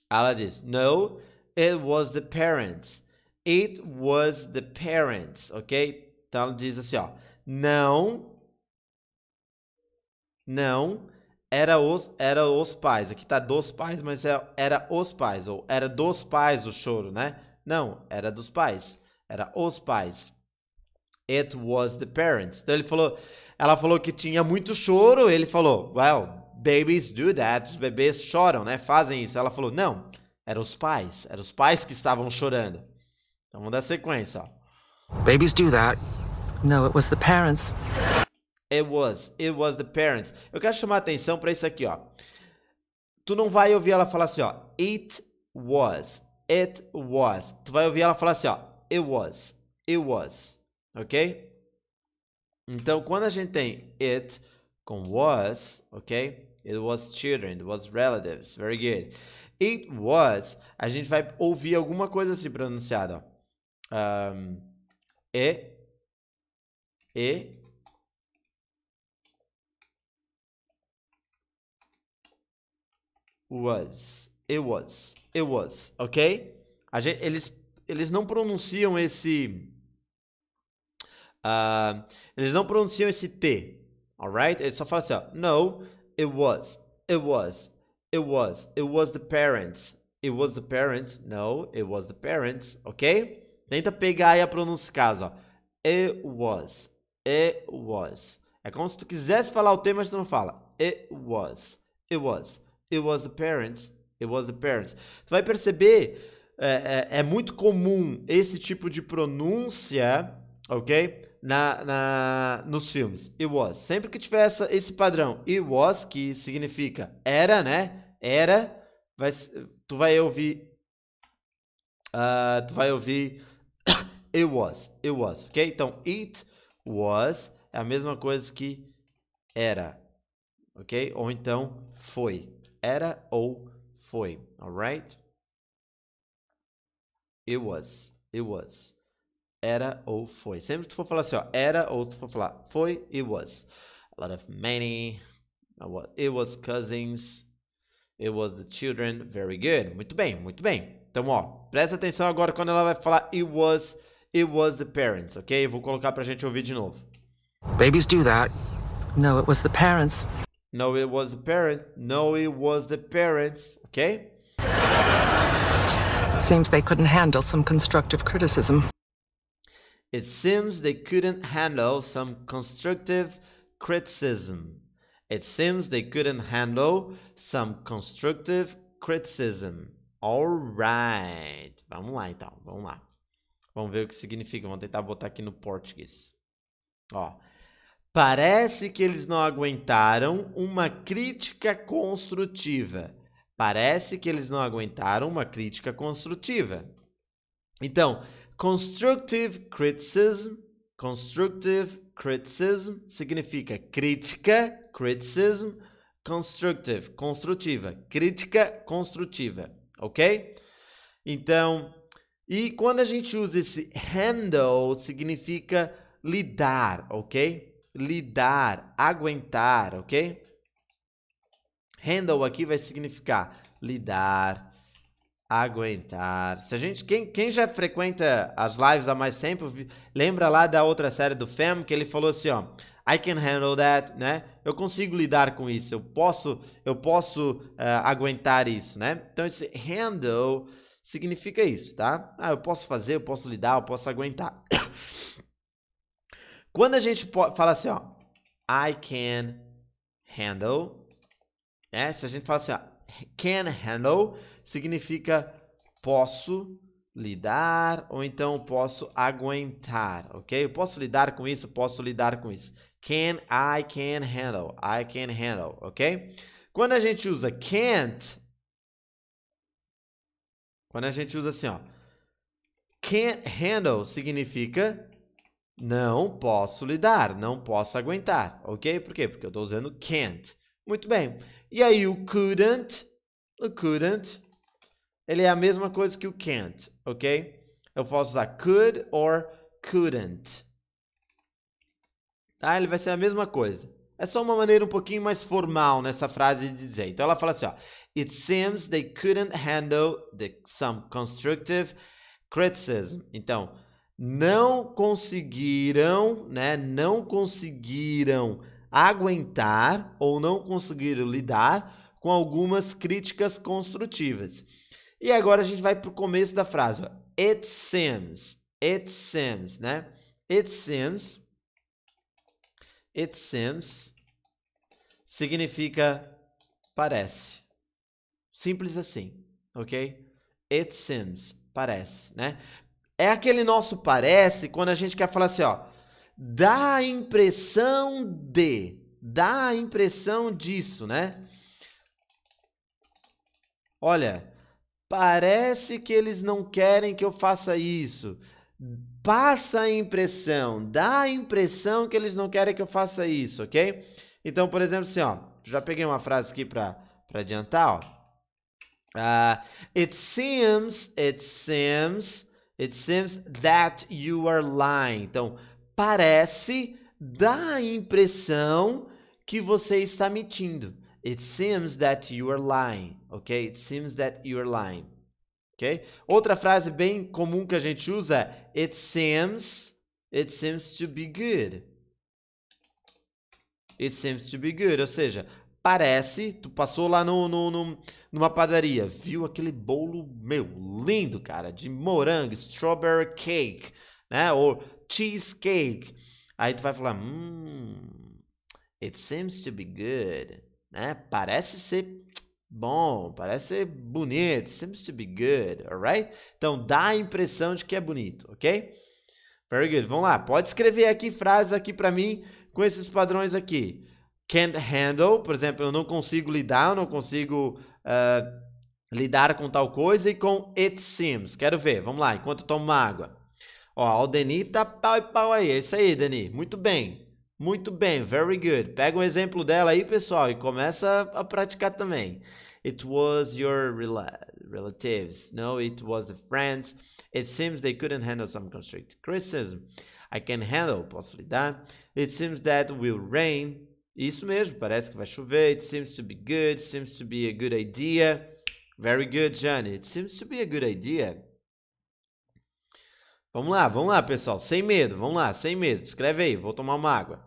Ela diz: No, it was the parents. It was the parents, ok? Então ela diz assim, ó: Não, não, era os, era os pais. Aqui tá dos pais, mas é, era os pais. Ou era dos pais o choro, né? Não, era dos pais. Era os pais. It was the parents. Então ele falou, ela falou que tinha muito choro. Ele falou, well, babies do that. Os bebês choram, né? Fazem isso. Ela falou, não, eram os pais. Eram os pais que estavam chorando. Então vamos dar sequência, ó. Babies do that. No, it was the parents. It was. It was the parents. Eu quero chamar a atenção para isso aqui, ó. Tu não vai ouvir ela falar assim, ó. It was. It was. Tu vai ouvir ela falar assim, ó. It was. It was. Ok? Então, quando a gente tem it com was, ok? It was children, it was relatives. Very good. It was. A gente vai ouvir alguma coisa assim pronunciada, ó. Um, e. E was, it was, it was, ok? Gente, eles, eles não pronunciam esse... Uh, eles não pronunciam esse T, alright? Eles só falam assim, ó, no, it was, it was, it was, it was the parents, it was the parents, no, it was the parents, ok? Tenta pegar aí a pronúncia caso, ó, it was, it was. É como se tu quisesse falar o T, mas tu não fala, it was, it was. It was the parents. It was the parents. Você vai perceber, é, é, é muito comum esse tipo de pronúncia, ok? Na, na, nos filmes. It was. Sempre que tiver essa, esse padrão, it was, que significa era, né? Era, vai, tu vai ouvir. Uh, tu vai ouvir it was, it was, ok? Então, it was é a mesma coisa que era, ok? Ou então foi era ou foi, alright? It was, it was. Era ou foi. Sempre que tu for falar assim, ó, era ou tu for falar foi, it was. A lot of many, it was cousins, it was the children. Very good. Muito bem, muito bem. Então, ó, presta atenção agora quando ela vai falar it was, it was the parents, ok? Vou colocar pra gente ouvir de novo. Babies do that. No, it was the parents. No, it was the parents. No, it was the parents. Okay? Seems they couldn't handle some constructive criticism. It seems they couldn't handle some constructive criticism. It seems they couldn't handle some constructive criticism. Alright. Vamos lá então, vamos lá. Vamos ver o que significa. Vamos tentar botar aqui no português. Ó. Parece que eles não aguentaram uma crítica construtiva. Parece que eles não aguentaram uma crítica construtiva. Então, constructive criticism, constructive criticism significa crítica, criticism, constructive, construtiva, crítica construtiva, ok? Então, e quando a gente usa esse handle, significa lidar, ok? lidar, aguentar, ok? Handle aqui vai significar lidar, aguentar. Se a gente, quem, quem já frequenta as lives há mais tempo, lembra lá da outra série do FEM que ele falou assim, ó, I can handle that, né? Eu consigo lidar com isso, eu posso, eu posso uh, aguentar isso, né? Então esse handle significa isso, tá? Ah, eu posso fazer, eu posso lidar, eu posso aguentar. Quando a gente fala assim, ó, I can handle, né? Se a gente fala assim, ó, can handle, significa posso lidar ou então posso aguentar, ok? Eu posso lidar com isso, posso lidar com isso. Can, I can handle, I can handle, ok? Quando a gente usa can't, quando a gente usa assim, ó, can't handle significa não posso lidar, não posso aguentar, ok? Por quê? Porque eu estou usando can't. Muito bem. E aí o couldn't, o couldn't, ele é a mesma coisa que o can't, ok? Eu posso usar could or couldn't. Tá? Ele vai ser a mesma coisa. É só uma maneira um pouquinho mais formal nessa frase de dizer. Então ela fala assim, ó, It seems they couldn't handle the, some constructive criticism. Então, não conseguiram, né? Não conseguiram aguentar ou não conseguiram lidar com algumas críticas construtivas. E agora a gente vai para o começo da frase. Ó. It seems, it seems, né? It seems, it seems significa parece. Simples assim, ok? It seems, parece, né? É aquele nosso parece quando a gente quer falar assim, ó. Dá a impressão de. Dá a impressão disso, né? Olha, parece que eles não querem que eu faça isso. Passa a impressão, dá a impressão que eles não querem que eu faça isso, ok? Então, por exemplo, assim, ó. Já peguei uma frase aqui para adiantar, ó. Uh, it seems, it seems It seems that you are lying. Então, parece, dá a impressão que você está mentindo. It seems that you are lying, ok? It seems that you are lying, ok? Outra frase bem comum que a gente usa é It seems, it seems to be good. It seems to be good, ou seja, parece, tu passou lá no, no, no, numa padaria, viu aquele bolo, meu, lindo, cara, de morango, strawberry cake, né? Ou cheesecake. Aí tu vai falar, hum, it seems to be good, né? Parece ser bom, parece ser bonito, seems to be good, alright? Então dá a impressão de que é bonito, ok? Very good. Vamos lá, pode escrever aqui frases aqui para mim com esses padrões aqui can't handle, por exemplo, eu não consigo lidar, eu não consigo uh, lidar com tal coisa, e com it seems. Quero ver, vamos lá, enquanto eu tomo uma água. Ó, o Denis tá pau e pau aí, é isso aí, Denis. muito bem. Muito bem, very good. Pega um exemplo dela aí, pessoal, e começa a praticar também. It was your relatives. No, it was the friends. It seems they couldn't handle some constructive criticism. I can handle, posso lidar. It seems that will rain. Isso mesmo, parece que vai chover. It seems to be good, seems to be a good idea. Very good, Johnny. It seems to be a good idea. Vamos lá, vamos lá, pessoal. Sem medo, vamos lá, sem medo. Escreve aí, vou tomar uma água.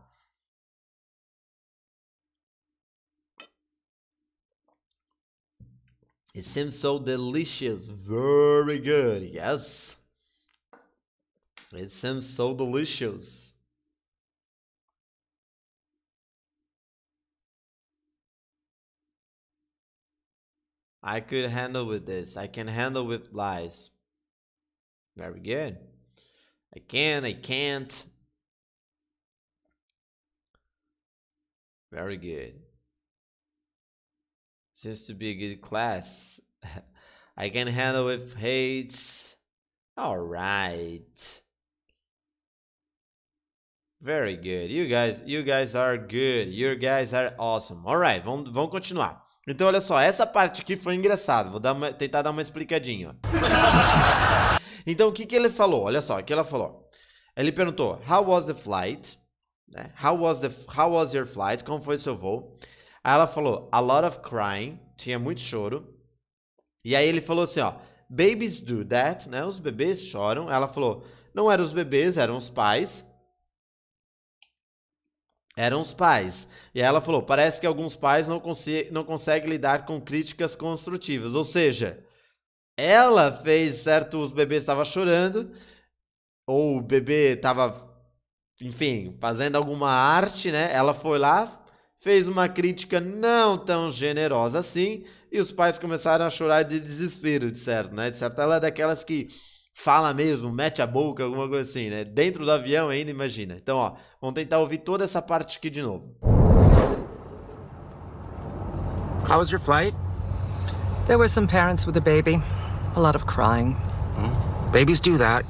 It seems so delicious. Very good. Yes. It seems so delicious. I could handle with this. I can handle with lies. Very good. I can, I can't. Very good. Seems to be a good class. I can handle with hate. Alright. Very good. You guys, you guys are good. You guys are awesome. Alright, vamos, vamos continuar. Então, olha só, essa parte aqui foi engraçada. Vou dar uma, tentar dar uma explicadinha. então, o que, que ele falou? Olha só, o que ela falou. Ele perguntou, how was the flight? Né? How was, the, how was your flight? Como foi seu voo? Aí ela falou, a lot of crying. Tinha muito choro. E aí ele falou assim, ó, babies do that, né? Os bebês choram. Ela falou, não eram os bebês, eram os pais. Eram os pais. E ela falou: parece que alguns pais não, não conseguem lidar com críticas construtivas. Ou seja, ela fez certo, os bebês estavam chorando, ou o bebê estava, enfim, fazendo alguma arte, né? Ela foi lá, fez uma crítica não tão generosa assim, e os pais começaram a chorar de desespero, de certo, né? De certo, ela é daquelas que fala mesmo, mete a boca, alguma coisa assim, né? Dentro do avião ainda, imagina. Então, ó, vamos tentar ouvir toda essa parte aqui de novo. How was your flight? There were some parents with a baby. A lot of crying. Hmm. Babies do that.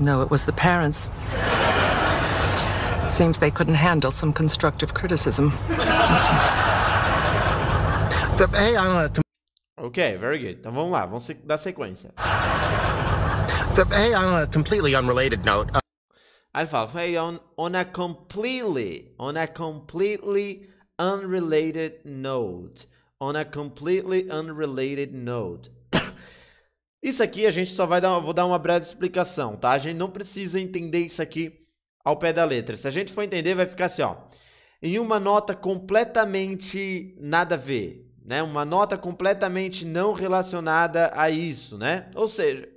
No, it was the parents. Seems they couldn't handle some constructive criticism. hey, I'm gonna... Ok, very good. Então vamos lá, vamos dar sequência. Hey, on a completely unrelated note. Uh... Aí ele fala, hey, on, on a completely, on a completely unrelated note. On a completely unrelated note. isso aqui a gente só vai dar, vou dar uma breve explicação, tá? A gente não precisa entender isso aqui ao pé da letra. Se a gente for entender, vai ficar assim, ó. Em uma nota completamente nada a ver, né? Uma nota completamente não relacionada a isso, né? Ou seja,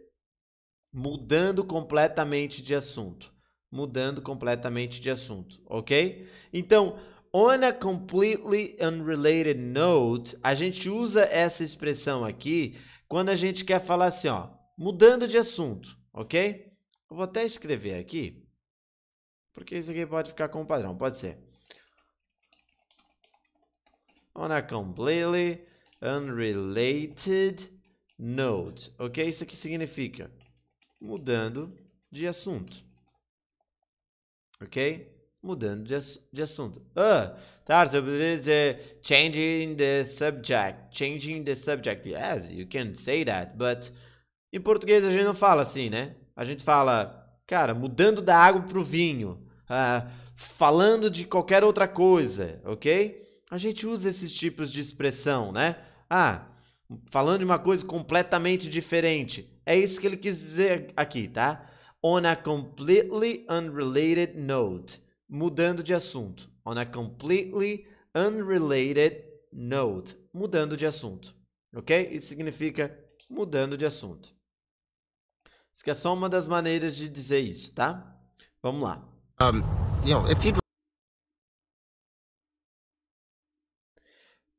mudando completamente de assunto. Mudando completamente de assunto, ok? Então, on a completely unrelated note, a gente usa essa expressão aqui quando a gente quer falar assim, ó, mudando de assunto, ok? Eu vou até escrever aqui, porque isso aqui pode ficar como padrão, pode ser. On a completely unrelated note, ok? Isso aqui significa mudando de assunto. Ok? Mudando de, de assunto. Ah, tá, poderia dizer changing the subject. Changing the subject. Yes, you can say that, but em português a gente não fala assim, né? A gente fala, cara, mudando da água para o vinho. Ah, falando de qualquer outra coisa, ok? A gente usa esses tipos de expressão, né? Ah, falando de uma coisa completamente diferente. É isso que ele quis dizer aqui, tá? On a completely unrelated note. Mudando de assunto. On a completely unrelated note. Mudando de assunto. Ok? Isso significa mudando de assunto. Isso é só uma das maneiras de dizer isso, tá? Vamos lá. Um, you know, if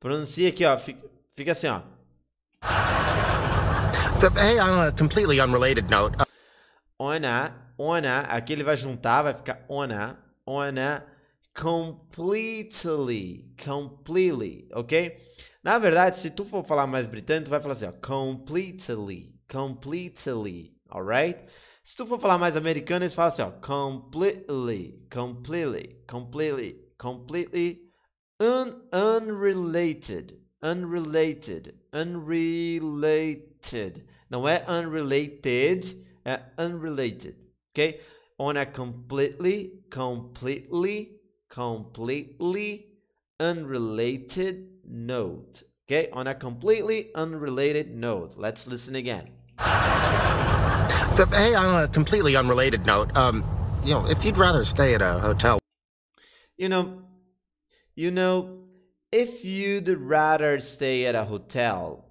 Pronuncia aqui, ó. Fica, fica assim, ó. Hey, on a completely unrelated note. Uh, ona, ona, aqui ele vai juntar, vai ficar ona, ona, completely, completely, ok? Na verdade, se tu for falar mais britânico, tu vai falar assim, ó, completely, completely, alright? Se tu for falar mais americano, eles falam assim, ó, completely, completely, completely, completely un unrelated, unrelated, unrelated. Não é unrelated, é uh, unrelated, ok? On a completely, completely, completely unrelated note, okay? On a completely unrelated note. Let's listen again. hey, on a completely unrelated note, um, you know, if you'd rather stay at a hotel, you know, you know, If you'd rather stay at a hotel.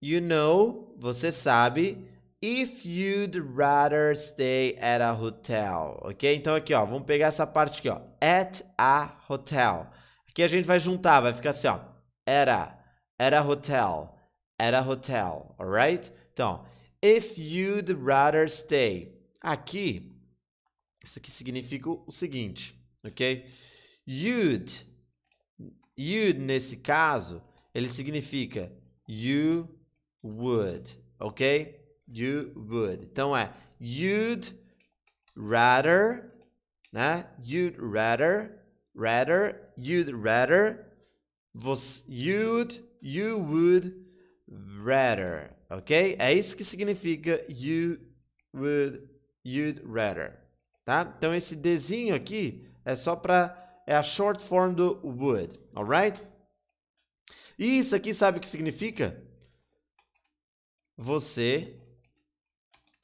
You know, você sabe. If you'd rather stay at a hotel. Ok? Então aqui, ó, vamos pegar essa parte aqui, ó. At a hotel. Aqui a gente vai juntar, vai ficar assim, ó. At a, at a hotel. At a hotel. Alright? Então, if you'd rather stay. Aqui, isso aqui significa o seguinte, ok? You'd You, nesse caso, ele significa you would, ok? You would. Então é you'd rather, né? You'd rather, rather, you'd rather, você, you'd, you would rather, ok? É isso que significa you would, you'd rather, tá? Então esse desenho aqui é só para é a short form do would, alright? E isso aqui sabe o que significa? Você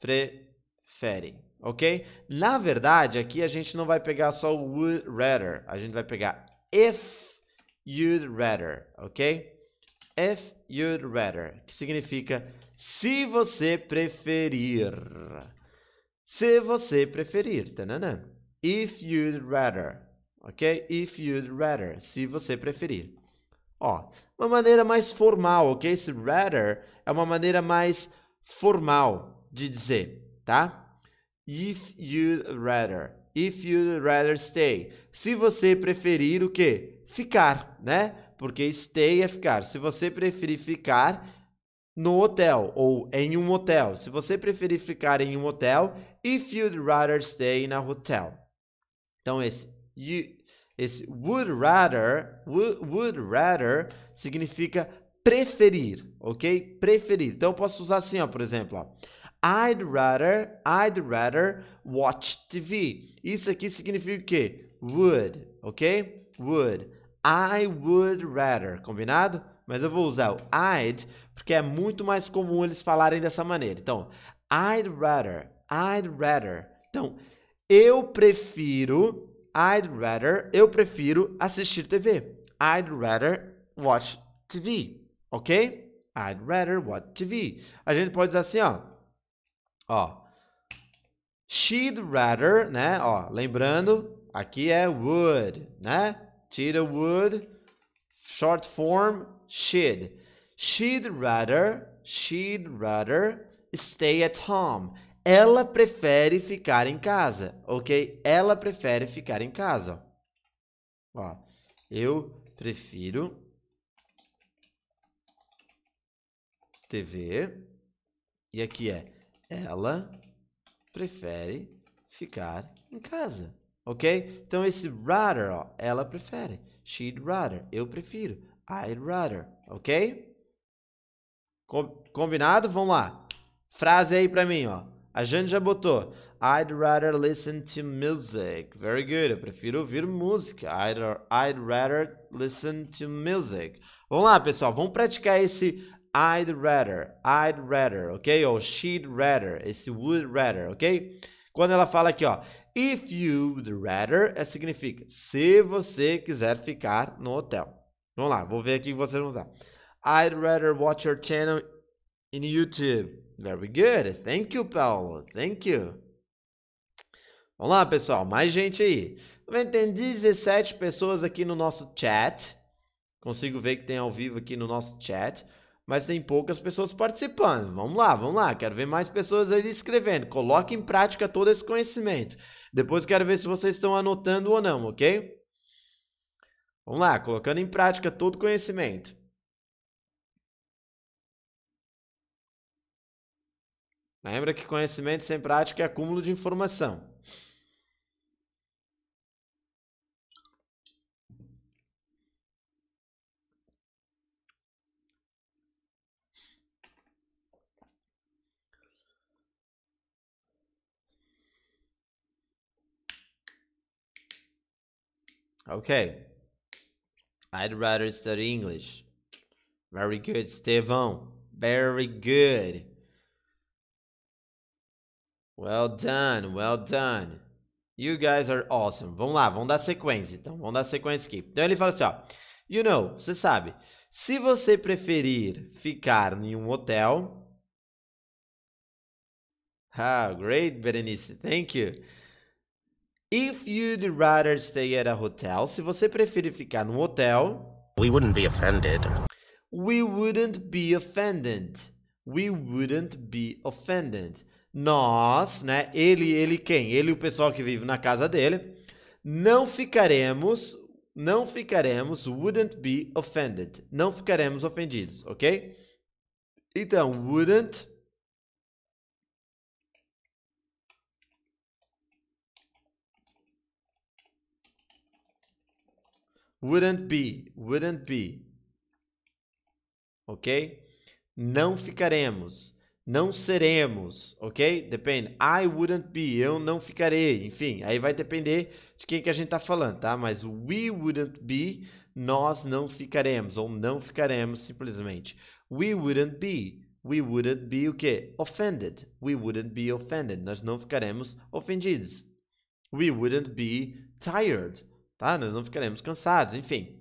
prefere, ok? Na verdade, aqui a gente não vai pegar só o would rather, a gente vai pegar if you'd rather, ok? If you'd rather, que significa se você preferir. Se você preferir, tanana. If you'd rather, ok? If you'd rather, se você preferir. Ó, uma maneira mais formal, ok? Esse rather é uma maneira mais formal de dizer, tá? If you'd rather, if you'd rather stay. Se você preferir o quê? Ficar, né? Porque stay é ficar. Se você preferir ficar no hotel ou em um hotel. Se você preferir ficar em um hotel, if you'd rather stay in a hotel. Então esse You, esse would rather, would, would rather significa preferir, ok? Preferir. Então eu posso usar assim, ó, por exemplo, ó. I'd rather, I'd rather watch TV. Isso aqui significa o quê? Would, ok? Would. I would rather, combinado? Mas eu vou usar o I'd porque é muito mais comum eles falarem dessa maneira. Então, I'd rather, I'd rather. Então, eu prefiro I'd rather, eu prefiro assistir TV. I'd rather watch TV, ok? I'd rather watch TV. A gente pode dizer assim, ó. Ó. She'd rather, né? Ó, lembrando, aqui é would, né? Tira would, short form, she'd. She'd rather, she'd rather stay at home. Ela prefere ficar em casa, ok? Ela prefere ficar em casa. Ó, eu prefiro TV. E aqui é ela prefere ficar em casa, ok? Então esse rather, ó, ela prefere. She'd rather, eu prefiro. I'd rather, ok? Combinado? Vamos lá. Frase aí pra mim, ó. A Jane já botou. I'd rather listen to music. Very good. Eu prefiro ouvir música. I'd, I'd rather listen to music. Vamos lá, pessoal. Vamos praticar esse I'd rather, I'd rather, ok? Ou she'd rather, esse would rather, ok? Quando ela fala aqui, ó, if you'd rather, é, significa se você quiser ficar no hotel. Vamos lá, vou ver aqui o que vocês vão usar. I'd rather watch your channel in YouTube. Very good. Thank you, Paulo. Thank you. Vamos lá, pessoal. Mais gente aí. Tem 17 pessoas aqui no nosso chat. Consigo ver que tem ao vivo aqui no nosso chat. Mas tem poucas pessoas participando. Vamos lá, vamos lá. Quero ver mais pessoas aí escrevendo. Coloque em prática todo esse conhecimento. Depois quero ver se vocês estão anotando ou não, ok? Vamos lá, colocando em prática todo o conhecimento. Lembra que conhecimento sem prática é acúmulo de informação. Okay. I'd rather study English. Very good, Estevão. Very good. Well done, well done. You guys are awesome. Vamos lá, vamos dar sequência então. Vamos dar sequência aqui. Então ele fala assim, ó. You know, você sabe. Se você preferir ficar em um hotel. Ah, great, Berenice. Thank you. If you'd rather stay at a hotel, se você preferir ficar num hotel, we wouldn't be offended. We wouldn't be offended. We wouldn't be offended nós, né? Ele, ele quem? Ele o pessoal que vive na casa dele, não ficaremos, não ficaremos wouldn't be offended. Não ficaremos ofendidos, OK? Então, wouldn't wouldn't be, wouldn't be. OK? Não ficaremos não seremos, ok? Depende. I wouldn't be, eu não ficarei. Enfim, aí vai depender de quem que a gente tá falando, tá? Mas we wouldn't be, nós não ficaremos, ou não ficaremos simplesmente. We wouldn't be, we wouldn't be o quê? Offended. We wouldn't be offended, nós não ficaremos ofendidos. We wouldn't be tired, tá? Nós não ficaremos cansados, enfim.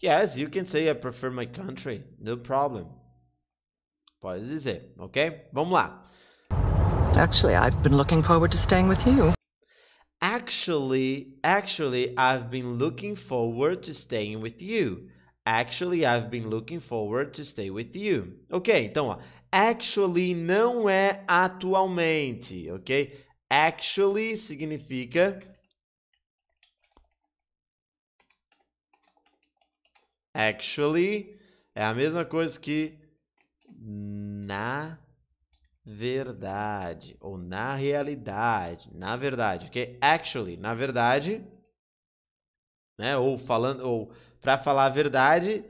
Yes, you can say I prefer my country, no problem. Pode dizer, ok? Vamos lá. Actually, I've been looking forward to staying with you. Actually, actually, I've been looking forward to staying with you. Actually, I've been looking forward to stay with you. Ok, então, ó, actually não é atualmente, ok? Actually significa Actually é a mesma coisa que na verdade ou na realidade, na verdade, porque actually, na verdade, né? Ou falando ou para falar a verdade,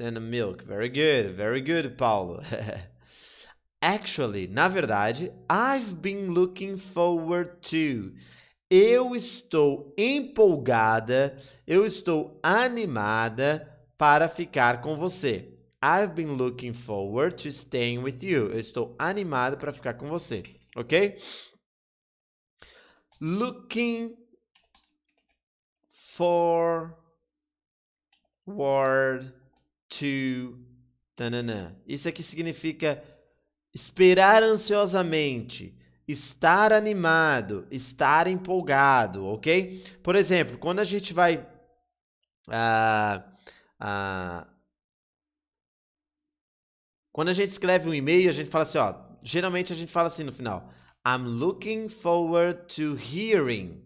and the milk. Very good, very good, Paulo. Actually, na verdade, I've been looking forward to eu estou empolgada, eu estou animada para ficar com você. I've been looking forward to staying with you. Eu estou animada para ficar com você, ok? Looking forward to. Tanana. Isso aqui significa esperar ansiosamente estar animado, estar empolgado, ok? Por exemplo, quando a gente vai. Ah, ah, quando a gente escreve um e-mail, a gente fala assim, ó. Geralmente a gente fala assim no final. I'm looking forward to hearing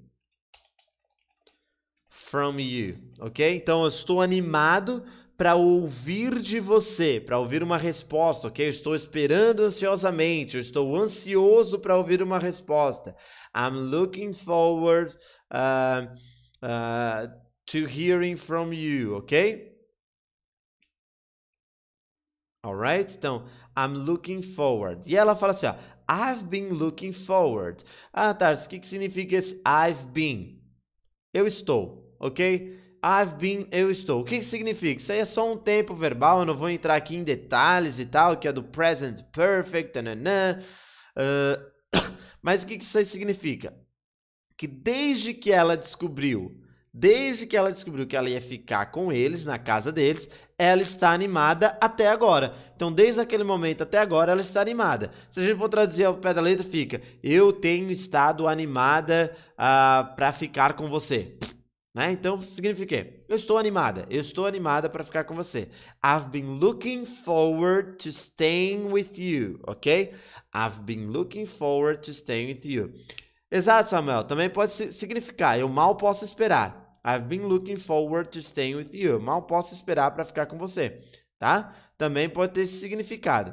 from you, ok? Então eu estou animado para ouvir de você, para ouvir uma resposta, ok? Eu estou esperando ansiosamente, eu estou ansioso para ouvir uma resposta. I'm looking forward uh, uh, to hearing from you, ok? Alright? Então, I'm looking forward. E ela fala assim, ó, I've been looking forward. Ah, tars, o que, que significa esse I've been? Eu estou, ok? I've been, eu estou. O que significa? Isso aí é só um tempo verbal, eu não vou entrar aqui em detalhes e tal, que é do present perfect, nananã. Uh, ah, mas o que isso aí significa? Que desde que ela descobriu, desde que ela descobriu que ela ia ficar com eles, na casa deles, ela está animada até agora. Então, desde aquele momento até agora, ela está animada. Se a gente for traduzir ao pé da letra, fica: Eu tenho estado animada uh, ah, para ficar com você né? Então significa quê? eu estou animada, eu estou animada para ficar com você. I've been looking forward to staying with you, ok? I've been looking forward to staying with you. Exato, Samuel. Também pode significar eu mal posso esperar. I've been looking forward to staying with you. Mal posso esperar para ficar com você, tá? Também pode ter esse significado.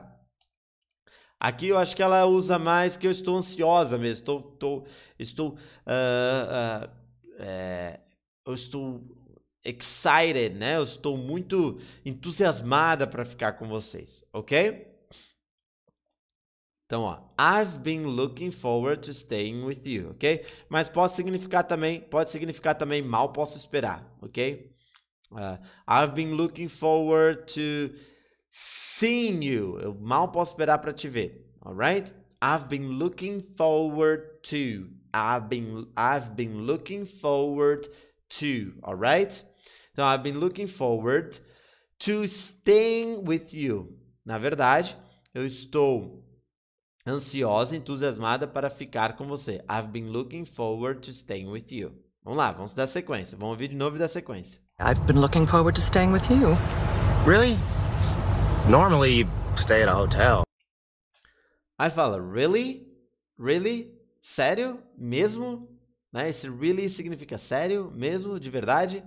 Aqui eu acho que ela usa mais que eu estou ansiosa mesmo, estou, estou, estou uh, ah, uh, ah, é, eu estou excited, né? Eu estou muito entusiasmada para ficar com vocês, ok? Então, ó, I've been looking forward to staying with you, ok? Mas pode significar também, pode significar também mal posso esperar, ok? Uh, I've been looking forward to seeing you. Eu mal posso esperar para te ver, alright? I've been looking forward to. I've been I've been looking forward to to. All right? Então, I've been looking forward to staying with you. Na verdade, eu estou ansiosa, entusiasmada para ficar com você. I've been looking forward to staying with you. Vamos lá, vamos dar sequência. Vamos ouvir de novo e dar sequência. I've been looking forward to staying with you. Really? Normally you stay at a hotel. Aí fala, really? Really? Sério? Mesmo? Né? Esse really significa sério mesmo, de verdade.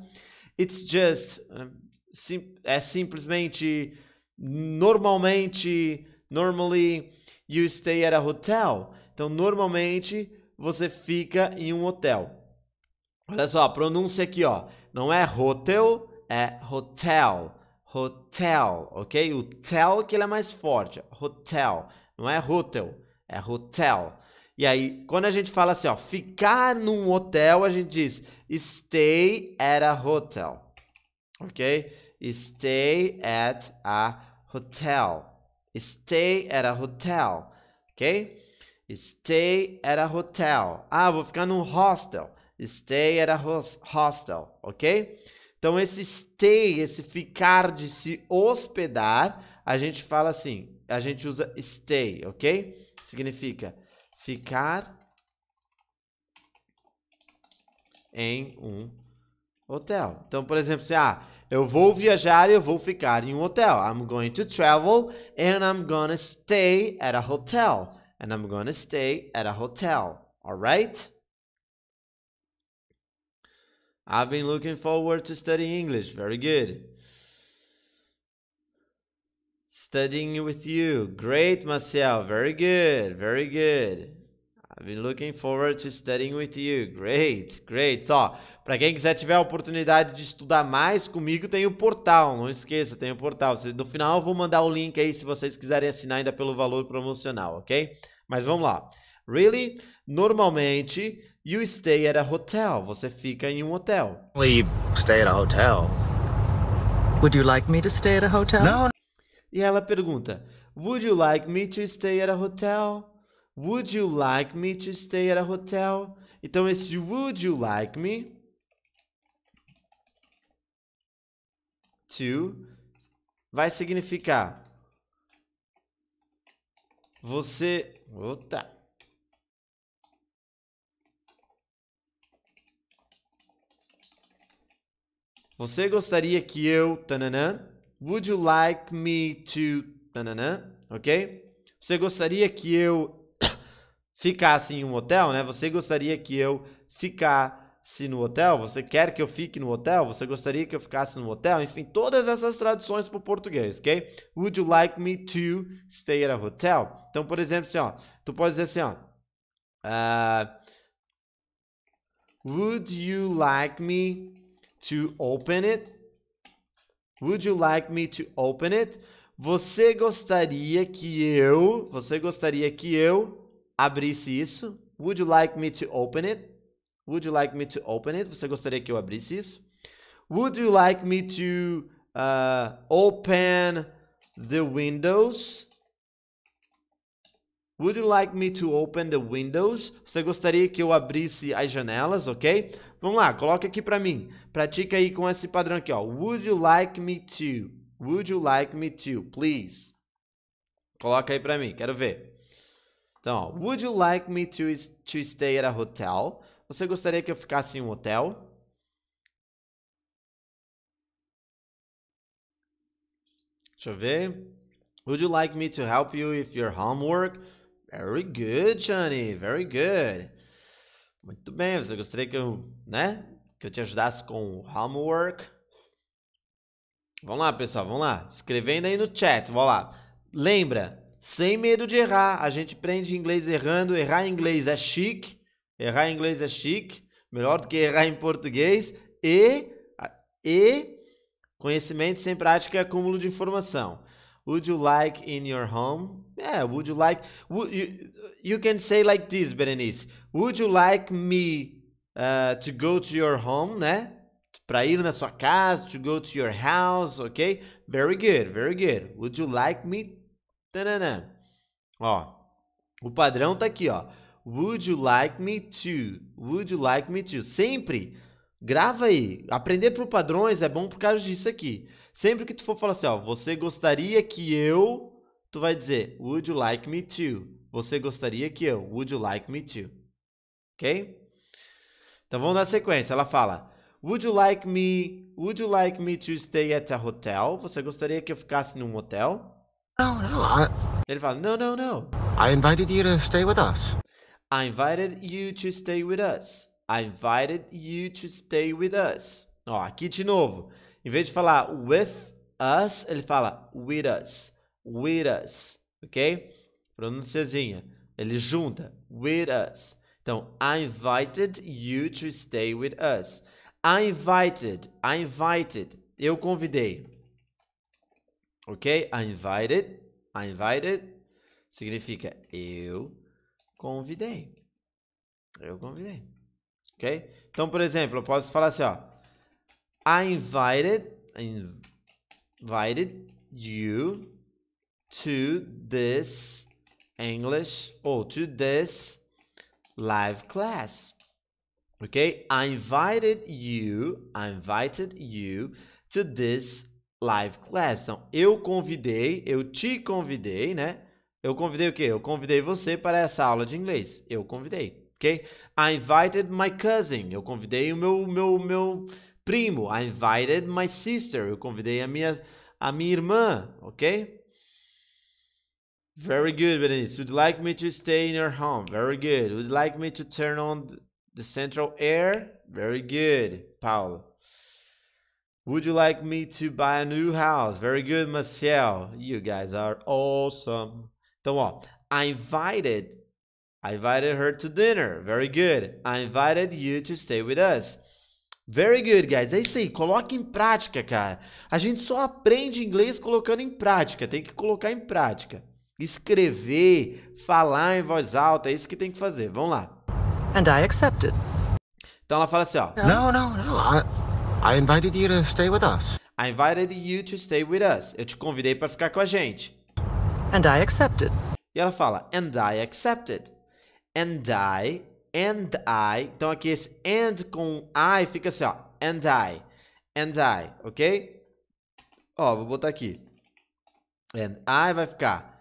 It's just eh, sim, é simplesmente normalmente, normally you stay at a hotel. Então, normalmente você fica em um hotel. Olha só, a pronúncia aqui, ó. Não é hotel, é hotel. Hotel, ok? O tel que ele é mais forte. Hotel. Não é hotel, é hotel. E aí, quando a gente fala assim, ó, ficar num hotel, a gente diz stay at a hotel. Ok? Stay at a hotel. Stay at a hotel. Ok? Stay at a hotel. Ah, vou ficar num hostel. Stay at a hostel. Ok? Então, esse stay, esse ficar de se hospedar, a gente fala assim, a gente usa stay, ok? Significa ficar em um hotel. Então, por exemplo, se ah, eu vou viajar e eu vou ficar em um hotel. I'm going to travel and I'm gonna stay at a hotel. And I'm gonna stay at a hotel. Alright? I've been looking forward to studying English. Very good studying with you. Great, Marcel. Very good. Very good. I've been looking forward to studying with you. Great, great. Só, para quem quiser tiver a oportunidade de estudar mais comigo, tem o portal. Não esqueça, tem o portal. No final eu vou mandar o link aí se vocês quiserem assinar ainda pelo valor promocional, ok? Mas vamos lá. Really? Normalmente, you stay at a hotel. Você fica em um hotel. We stay at a hotel. Would you like me to stay at a hotel? No, e ela pergunta: Would you like me to stay at a hotel? Would you like me to stay at a hotel? Então, esse would you like me to vai significar você. Ota! Você gostaria que eu. Tananã, Would you like me to. Nananã, ok? Você gostaria que eu ficasse em um hotel, né? Você gostaria que eu ficasse no hotel? Você quer que eu fique no hotel? Você gostaria que eu ficasse no hotel? Enfim, todas essas traduções para o português, ok? Would you like me to stay at a hotel? Então, por exemplo, assim, ó. Tu pode dizer assim, ó. Uh, would you like me to open it? Would you like me to open it? Você gostaria que eu, você gostaria que eu abrisse isso? Would you like me to open it? Would you like me to open it? Você gostaria que eu abrisse isso? Would you like me to uh, open the windows? Would you like me to open the windows? Você gostaria que eu abrisse as janelas, ok? Vamos lá, coloca aqui para mim. Pratica aí com esse padrão aqui, ó. Would you like me to? Would you like me to, please? Coloca aí para mim, quero ver. Então, ó, would you like me to, to stay at a hotel? Você gostaria que eu ficasse em um hotel? Deixa eu ver. Would you like me to help you with your homework? Very good, Johnny. Very good. Muito bem, você gostaria que eu, né? Que eu te ajudasse com o homework? Vamos lá, pessoal, vamos lá. Escrevendo aí no chat, vamos lá. Lembra, sem medo de errar. A gente aprende inglês errando. Errar em inglês é chique. Errar em inglês é chique. Melhor do que errar em português. E, e conhecimento sem prática é acúmulo de informação. Would you like in your home? Yeah, would you like? Would you, you can say like this, Berenice. Would you like me uh, to go to your home, né? Para ir na sua casa, to go to your house, ok? Very good, very good. Would you like me? Tanana. Ó, o padrão tá aqui, ó. Would you like me to? Would you like me to? Sempre grava aí. Aprender por padrões é bom por causa disso aqui. Sempre que tu for falar assim, ó, você gostaria que eu, tu vai dizer, would you like me to? Você gostaria que eu, would you like me to? Ok? Então vamos na sequência. Ela fala, would you like me, would you like me to stay at a hotel? Você gostaria que eu ficasse num hotel? Não, não. I... Ah. Ele fala, no, no, no. I invited you to stay with us. I invited you to stay with us. I invited you to stay with us. Ó, aqui de novo. Em vez de falar with us, ele fala with us, with us, ok? Pronunciazinha. Ele junta with us. Então, I invited you to stay with us. I invited, I invited, eu convidei. Ok? I invited, I invited significa eu convidei. Eu convidei. Ok? Então, por exemplo, eu posso falar assim, ó. I invited, I invited you to this English or to this live class. Okay, I invited you, I invited you to this live class. Então, eu convidei, eu te convidei, né? Eu convidei o quê? Eu convidei você para essa aula de inglês. Eu convidei, ok? I invited my cousin. Eu convidei o meu, meu, meu, primo. I invited my sister. Eu convidei a minha, a minha irmã, ok? Very good, Berenice. Would you like me to stay in your home? Very good. Would you like me to turn on the central air? Very good, Paulo. Would you like me to buy a new house? Very good, Marcel. You guys are awesome. Então, ó, I invited I invited her to dinner. Very good. I invited you to stay with us. Very good, guys. É isso aí. Coloque em prática, cara. A gente só aprende inglês colocando em prática. Tem que colocar em prática. Escrever, falar em voz alta. É isso que tem que fazer. Vamos lá. And I accepted. Então ela fala assim, ó. No, no, no. I, I invited you to stay with us. I invited you to stay with us. Eu te convidei para ficar com a gente. And I accepted. E ela fala, and I accepted. And I and I. Então aqui esse and com I fica assim, ó. And I. And I, ok? Ó, vou botar aqui. And I vai ficar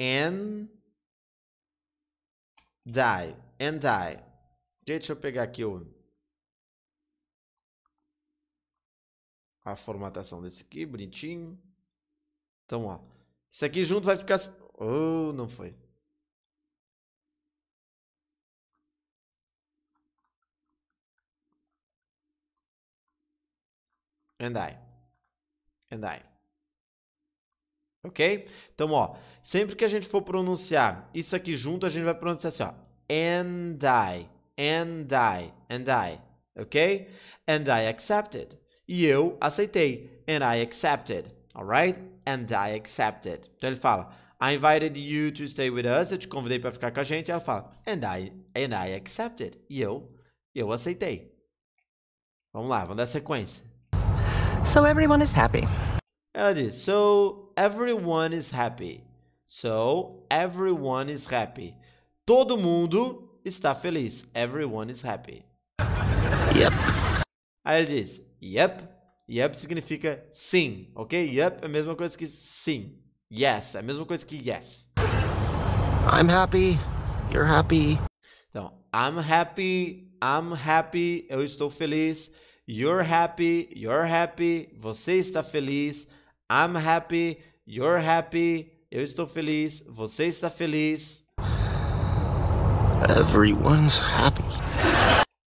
and I, And I. Deixa eu pegar aqui o a formatação desse aqui, bonitinho. Então, ó. Isso aqui junto vai ficar. Assim. Oh, não foi. Andai. Andai. Ok? Então, ó, sempre que a gente for pronunciar isso aqui junto, a gente vai pronunciar assim, ó. And I, and I, and I. Ok? And I accepted. E eu aceitei. And I accepted. Alright? And I accepted. Então ele fala, I invited you to stay with us. Eu te convidei para ficar com a gente. Ela fala, and I, and I accepted. E eu, eu aceitei. Vamos lá, vamos dar sequência. So everyone is happy. Hadi, so everyone is happy. So everyone is happy. Todo mundo está feliz. Everyone is happy. Yep. Aí ele diz, yep. Yep significa sim, ok? Yep é a mesma coisa que sim. Yes é a mesma coisa que yes. I'm happy. You're happy. Então, I'm happy. I'm happy. Eu estou feliz. You're happy, you're happy, você está feliz. I'm happy, you're happy. Eu estou feliz, você está feliz. Everyone's happy.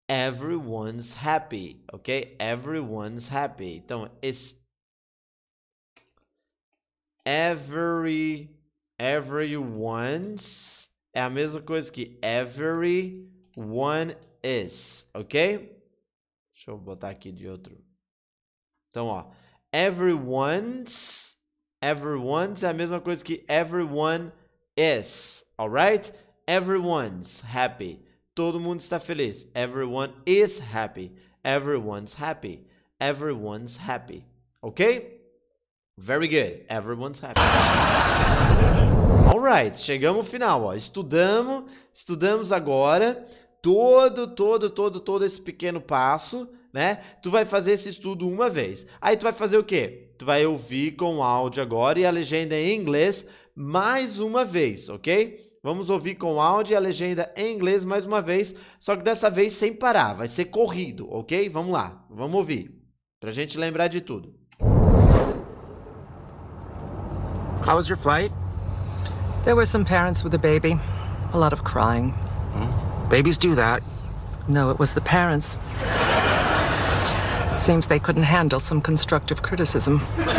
Everyone's happy, ok? Everyone's happy. Então, esse every, everyone's é a mesma coisa que everyone is, ok? Deixa eu botar aqui de outro. Então, ó. Everyone's. Everyone's é a mesma coisa que everyone is. Alright? Everyone's happy. Todo mundo está feliz. Everyone is happy. Everyone's happy. Everyone's happy. Ok? Very good. Everyone's happy. Alright, chegamos ao final. Ó. Estudamos, estudamos agora todo, todo, todo, todo esse pequeno passo, né? Tu vai fazer esse estudo uma vez. Aí tu vai fazer o quê? Tu vai ouvir com o áudio agora e a legenda em inglês mais uma vez, ok? Vamos ouvir com áudio e a legenda em inglês mais uma vez, só que dessa vez sem parar, vai ser corrido, ok? Vamos lá, vamos ouvir, pra gente lembrar de tudo. How was your flight? There were some parents with a baby, a lot of crying. Hmm? Babies do that. No, it was the parents. seems they couldn't handle some constructive criticism. hey,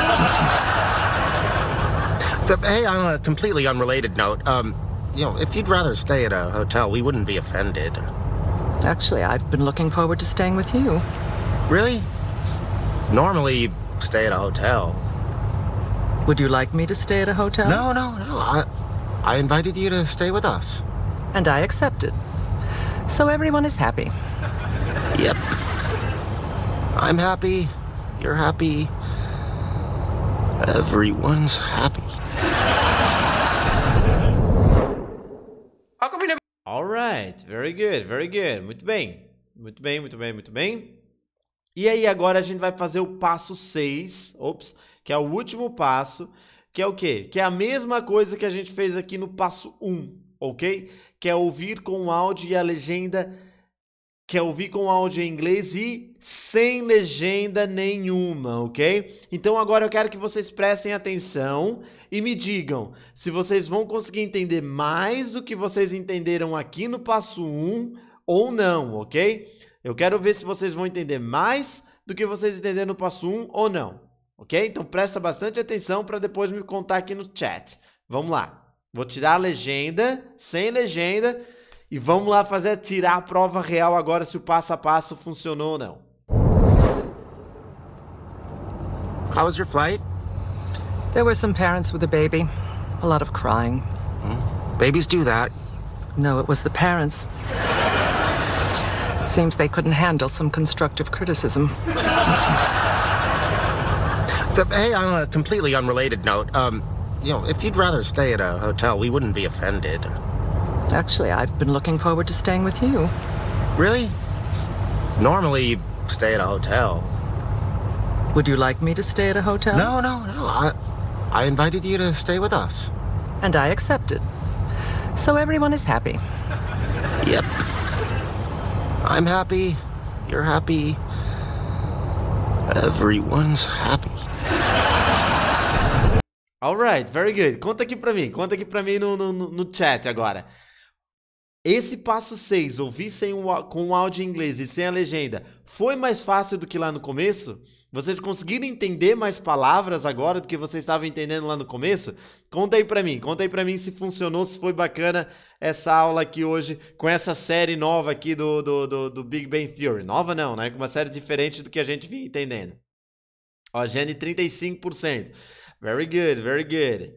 on a completely unrelated note, um, you know, if you'd rather stay at a hotel, we wouldn't be offended. Actually, I've been looking forward to staying with you. Really? Normally, you stay at a hotel. Would you like me to stay at a hotel? No, no, no. I, I invited you to stay with us. And I accepted. So everyone is happy. Yep. I'm happy. You're happy. Everyone's happy. All right, very good, very good. Muito bem. Muito bem, muito bem, muito bem. E aí agora a gente vai fazer o passo 6, ops, que é o último passo, que é o quê? Que é a mesma coisa que a gente fez aqui no passo 1, OK? quer ouvir com o áudio e a legenda, quer ouvir com o áudio em inglês e sem legenda nenhuma, ok? Então agora eu quero que vocês prestem atenção e me digam se vocês vão conseguir entender mais do que vocês entenderam aqui no passo 1 ou não, ok? Eu quero ver se vocês vão entender mais do que vocês entenderam no passo 1 ou não, ok? Então presta bastante atenção para depois me contar aqui no chat. Vamos lá! Vou tirar a legenda, sem legenda, e vamos lá fazer tirar a prova real agora se o passo a passo funcionou ou não. How was your flight? There were some parents with a baby. A lot of crying. Hmm. Babies do that. No, it was the parents. It seems they couldn't handle some constructive criticism. hey, on a completely unrelated note, um, you know, if you'd rather stay at a hotel, we wouldn't be offended. Actually, I've been looking forward to staying with you. Really? Normally, you stay at a hotel. Would you like me to stay at a hotel? No, no, no. I, I invited you to stay with us. And I accepted. So everyone is happy. Yep. I'm happy. You're happy. Everyone's happy. Alright, very good. Conta aqui para mim, conta aqui para mim no, no, no chat agora. Esse passo 6, ouvir sem o, com o áudio em inglês e sem a legenda, foi mais fácil do que lá no começo? Vocês conseguiram entender mais palavras agora do que vocês estavam entendendo lá no começo? Conta aí para mim, conta aí para mim se funcionou, se foi bacana essa aula aqui hoje com essa série nova aqui do, do, do, do Big Bang Theory. Nova não, né? Com uma série diferente do que a gente vinha entendendo. Ó, Gene, 35%. Very good, very good.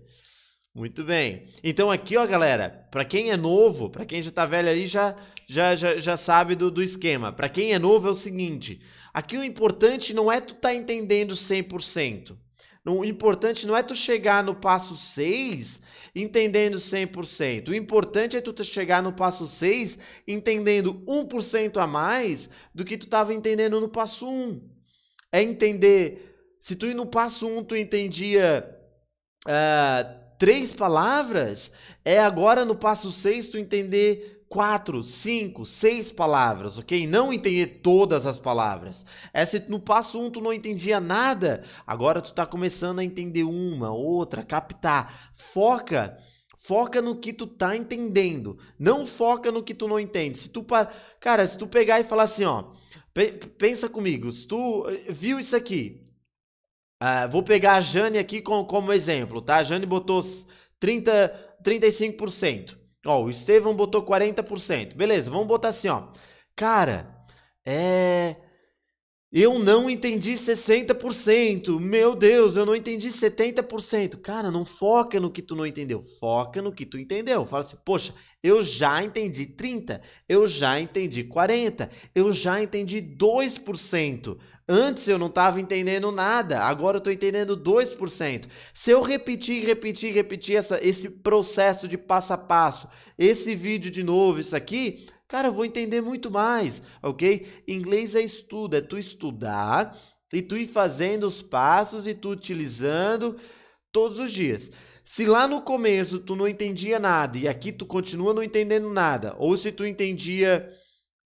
Muito bem. Então aqui, ó, galera, para quem é novo, para quem já tá velho aí já já, já, já sabe do, do esquema. Para quem é novo é o seguinte, aqui o importante não é tu tá entendendo 100%. O importante não é tu chegar no passo 6 entendendo 100%. O importante é tu chegar no passo 6 entendendo 1% a mais do que tu estava entendendo no passo 1. É entender se tu no passo 1 um, tu entendia uh, três palavras, é agora no passo 6 tu entender quatro, cinco, seis palavras, ok? Não entender todas as palavras. É se no passo um tu não entendia nada, agora tu tá começando a entender uma, outra, captar. Foca, foca no que tu tá entendendo. Não foca no que tu não entende. Se tu, cara, se tu pegar e falar assim, ó, pensa comigo, se tu viu isso aqui, ah, vou pegar a Jane aqui com, como exemplo, tá? A Jane botou 30, 35%. Ó, o Estevam botou 40%. Beleza, vamos botar assim, ó. Cara, é. Eu não entendi 60%. Meu Deus, eu não entendi 70%. Cara, não foca no que tu não entendeu. Foca no que tu entendeu. Fala assim, poxa, eu já entendi 30, eu já entendi 40, eu já entendi 2%. Antes eu não estava entendendo nada, agora eu estou entendendo 2%. Se eu repetir, repetir, repetir essa, esse processo de passo a passo, esse vídeo de novo, isso aqui, cara, eu vou entender muito mais, ok? Inglês é estudo, é tu estudar e tu ir fazendo os passos e tu utilizando todos os dias. Se lá no começo tu não entendia nada e aqui tu continua não entendendo nada, ou se tu entendia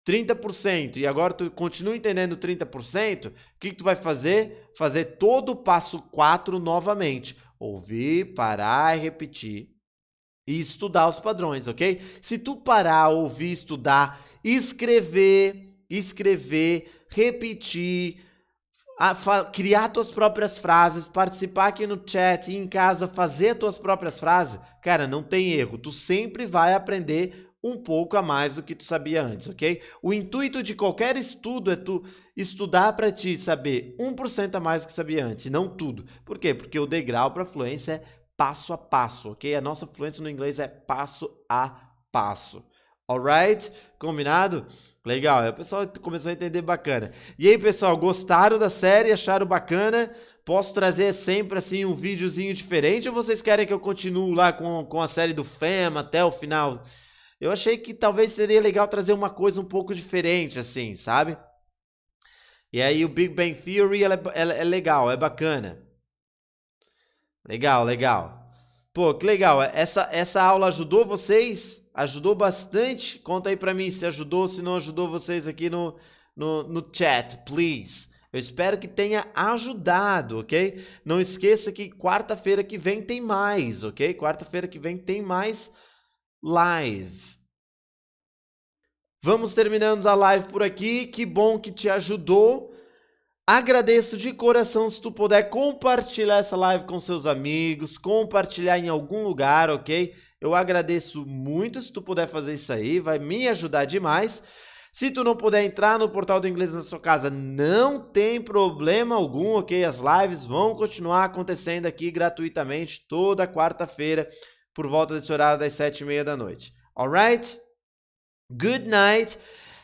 30%, e agora tu continua entendendo 30%, o que, que tu vai fazer? Fazer todo o passo 4 novamente. Ouvir, parar e repetir. E estudar os padrões, ok? Se tu parar, ouvir, estudar, escrever, escrever, repetir, criar tuas próprias frases, participar aqui no chat em casa, fazer tuas próprias frases, cara, não tem erro. Tu sempre vai aprender um pouco a mais do que tu sabia antes, ok? O intuito de qualquer estudo é tu estudar para ti saber 1% a mais do que sabia antes, não tudo. Por quê? Porque o degrau para fluência é passo a passo, ok? A nossa fluência no inglês é passo a passo. Alright? Combinado? Legal, aí o pessoal começou a entender bacana. E aí, pessoal, gostaram da série? Acharam bacana? Posso trazer sempre assim um videozinho diferente ou vocês querem que eu continue lá com, com a série do FEMA até o final? Eu achei que talvez seria legal trazer uma coisa um pouco diferente, assim, sabe? E aí o Big Bang Theory ela é, ela é legal, é bacana. Legal, legal. Pô, que legal. Essa, essa aula ajudou vocês? Ajudou bastante? Conta aí pra mim se ajudou, se não ajudou vocês aqui no, no, no chat, please. Eu espero que tenha ajudado, ok? Não esqueça que quarta-feira que vem tem mais, ok? Quarta-feira que vem tem mais live. Vamos terminando a live por aqui. Que bom que te ajudou. Agradeço de coração se tu puder compartilhar essa live com seus amigos, compartilhar em algum lugar, ok? Eu agradeço muito se tu puder fazer isso aí, vai me ajudar demais. Se tu não puder entrar no portal do inglês na sua casa, não tem problema algum, ok? As lives vão continuar acontecendo aqui gratuitamente toda quarta-feira por volta desse horário das sete e meia da noite. Alright? Good night.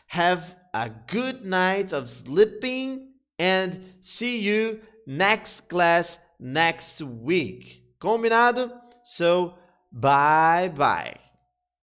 Have a good night of sleeping and see you next class next week. Combinado? So, bye bye.